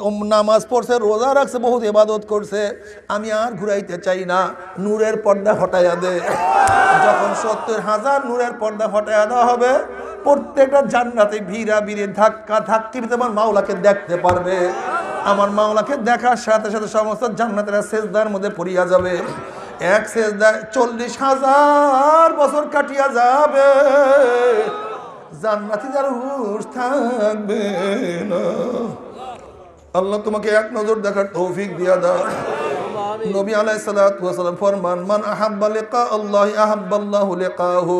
ওম নামাজ পড়ছে রোজা রাখছে বহুত এবাদত করছে আমি আর ঘুরাইতে চাই না নূরের পর্দা হটাইয়া দে যখন সত্তর হাজার নূরের পর্দা হটাইয়া দেওয়া হবে প্রত্যেকটা জান্নাতে ভিড়া ভিড়ে ধাক্কা ধাক্কি তোমার মাওলাকে দেখতে পারবে আমার মাওলাকে দেখার সাথে সাথে সমস্ত জান্নাতেরা শেষদার মধ্যে পড়িয়া যাবে এক সেজদায় চল্লিশ হাজার বছর কাটিয়া যাবে জান্নাতি যার হুশ থাকবে আল্লাহ তোমাকে এক নজর দেখার তৌফিক দিয়া দাও নবী আলাই সালাম ফরমান মান আহাব্বা লিকা আল্লাহ আহাব্বাল্লাহ লিকাহু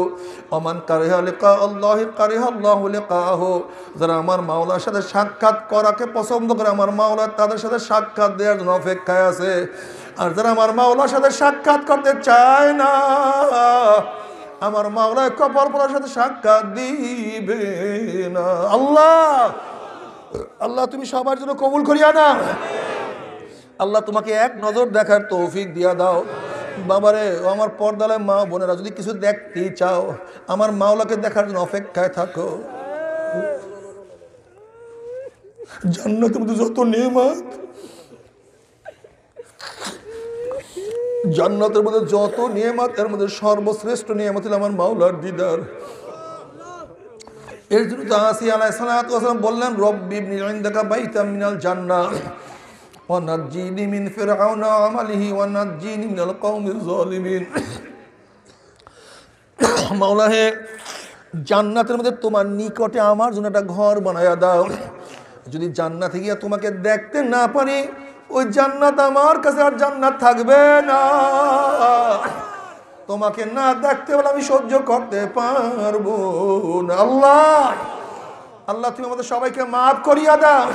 অমান কারিহা লিকা আল্লাহ কারিহা আল্লাহ লিকাহু যারা আমার মাওলার সাথে সাক্ষাৎ করাকে পছন্দ করে আমার মাওলা তাদের সাথে সাক্ষাৎ দেওয়ার জন্য অপেক্ষায় আছে আর যারা আমার মাওলার সাথে সাক্ষাৎ করতে চায় না আমার মাওলায় কপাল পড়ার সাথে সাক্ষাৎ দিবে না আল্লাহ আল্লাহ তুমি সবার জন্য কবুল করিয়া না আল্লাহ তোমাকে এক নজর দেখার তৌফিক দিয়া দাও বাবারে আমার পর্দালায় মা বোনেরা যদি কিছু দেখতে চাও আমার মাওলাকে দেখার জন্য অপেক্ষায় থাকো জান্নাতের মধ্যে যত নিয়মাত জান্নাতের মধ্যে যত নিয়ামত এর মধ্যে সর্বশ্রেষ্ঠ নিয়ামত ছিল আমার মাওলার দিদার এর জন্য তাহাসি আলাই সালাম বললেন রব্বি দেখা বাইতাম মিনাল জান্না ونجيني من فرعون وعمله ونجيني من القوم الظالمين মাওলা হে জান্নাতের মধ্যে তোমার নিকটে আমার জন্য একটা ঘর বানায়া দাও যদি জান্নাতে গিয়া তোমাকে দেখতে না পারি ওই জান্নাত আমার কাছে আর জান্নাত থাকবে না তোমাকে না দেখতে পেলে আমি সহ্য করতে পারবো না আল্লাহ আল্লাহ তুমি আমাদের সবাইকে মাফ করিয়া দাও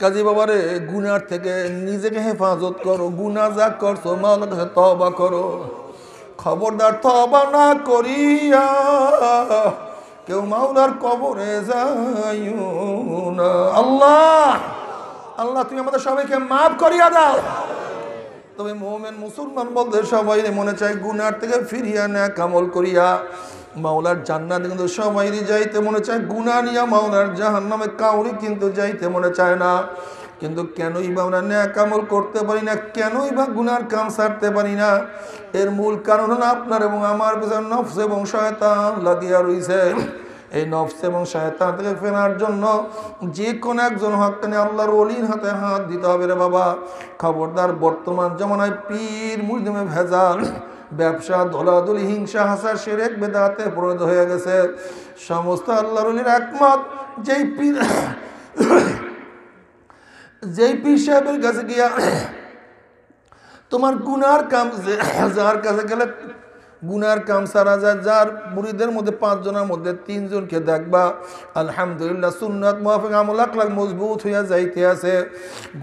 কাজী রে গুনার থেকে নিজেকে হেফাজত করো গুনা যা করছো মাওলার কাছে তবা করো খবরদার তবা না করিয়া কেউ মাওলার কবরে যায় না আল্লাহ আল্লাহ তুমি আমাদের সবাইকে মাফ করিয়া দাও তবে মোমেন মুসলমান বলতে সবাই মনে চাই গুনার থেকে ফিরিয়া নেয় কামল করিয়া মাওলার জান্নাত কিন্তু সবাই যাইতে মনে চায় গুনা নিয়া মাওলার জাহান্নামে কাউরি কিন্তু যাইতে মনে চায় না কিন্তু কেনই বা আমরা ন্যাকামল করতে পারি না কেনই বা গুনার কাম সারতে পারি না এর মূল কারণ হলো আপনার এবং আমার পেছনে নফস এবং শয়তান লাগিয়া রইছে এই নফস এবং শয়তান থেকে ফেরার জন্য যে কোনো একজন হকানে আল্লাহর অলির হাতে হাত দিতে হবে রে বাবা খবরদার বর্তমান জমানায় পীর মুজিমে ভেজাল ব্যবসা দোলাদুলি হিংসা হাসা সেরেক বেদাতে প্রণত হয়ে গেছে সমস্ত আল্লাহর অলির একমত যেই পীর যেই পীর সাহেবের কাছে গিয়া তোমার গুনার কাম যার কাছে গেলে গুনার কাম সারা যায় যার মুড়িদের মধ্যে পাঁচজনের মধ্যে তিনজনকে দেখবা আলহামদুলিল্লাহ সুন্নাত মহাফিক আমল আকলাক মজবুত হইয়া যাইতে আছে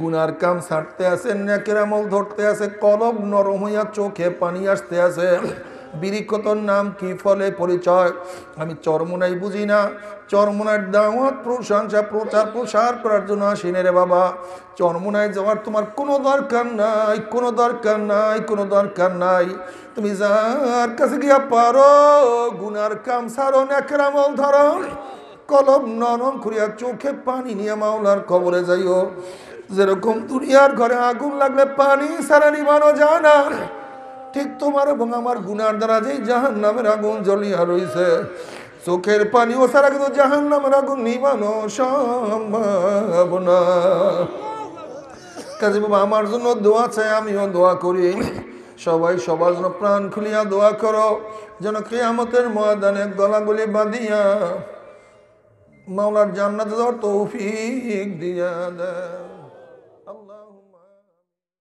গুনার কাম ছাড়তে আছে নেকের আমল ধরতে আছে কলব নরম হইয়া চোখে পানি আসতে আছে বিরিক্ষতর নাম কি ফলে পরিচয় আমি চরমনাই বুঝি না চরমোনার দাওয়াত প্রশংসা প্রচার প্রসার করার জন্য আসিনে রে বাবা চরমোনায় যাওয়ার তোমার কোনো দরকার নাই কোনো দরকার নাই কোনো দরকার নাই তুমি যার কাছে গিয়া পারো গুনার কাম সারো নেকরামল ধরো কলম নরম খুঁড়িয়া চোখে পানি নিয়ে মাওলার কবরে যাইও যেরকম দুনিয়ার ঘরে আগুন লাগলে পানি সারা নিবানো যায় না ঠিক তোমার এবং আমার গুনার দ্বারা যেই জাহান নামের আগুন জ্বলিয়া রয়েছে চোখের পানিও সারা কিন্তু জাহান্নাম রাগুন নিবানো সম্ভব না কাজী বাবা আমার জন্য দোয়া চাই আমিও দোয়া করি সবাই সবার জন্য প্রাণ খুলিয়া দোয়া করো যেন কেয়ামতের ময়দানে গলাগুলি বাঁধিয়া মাওলার জান্নাত ধর তৌফিক দিয়া দেয়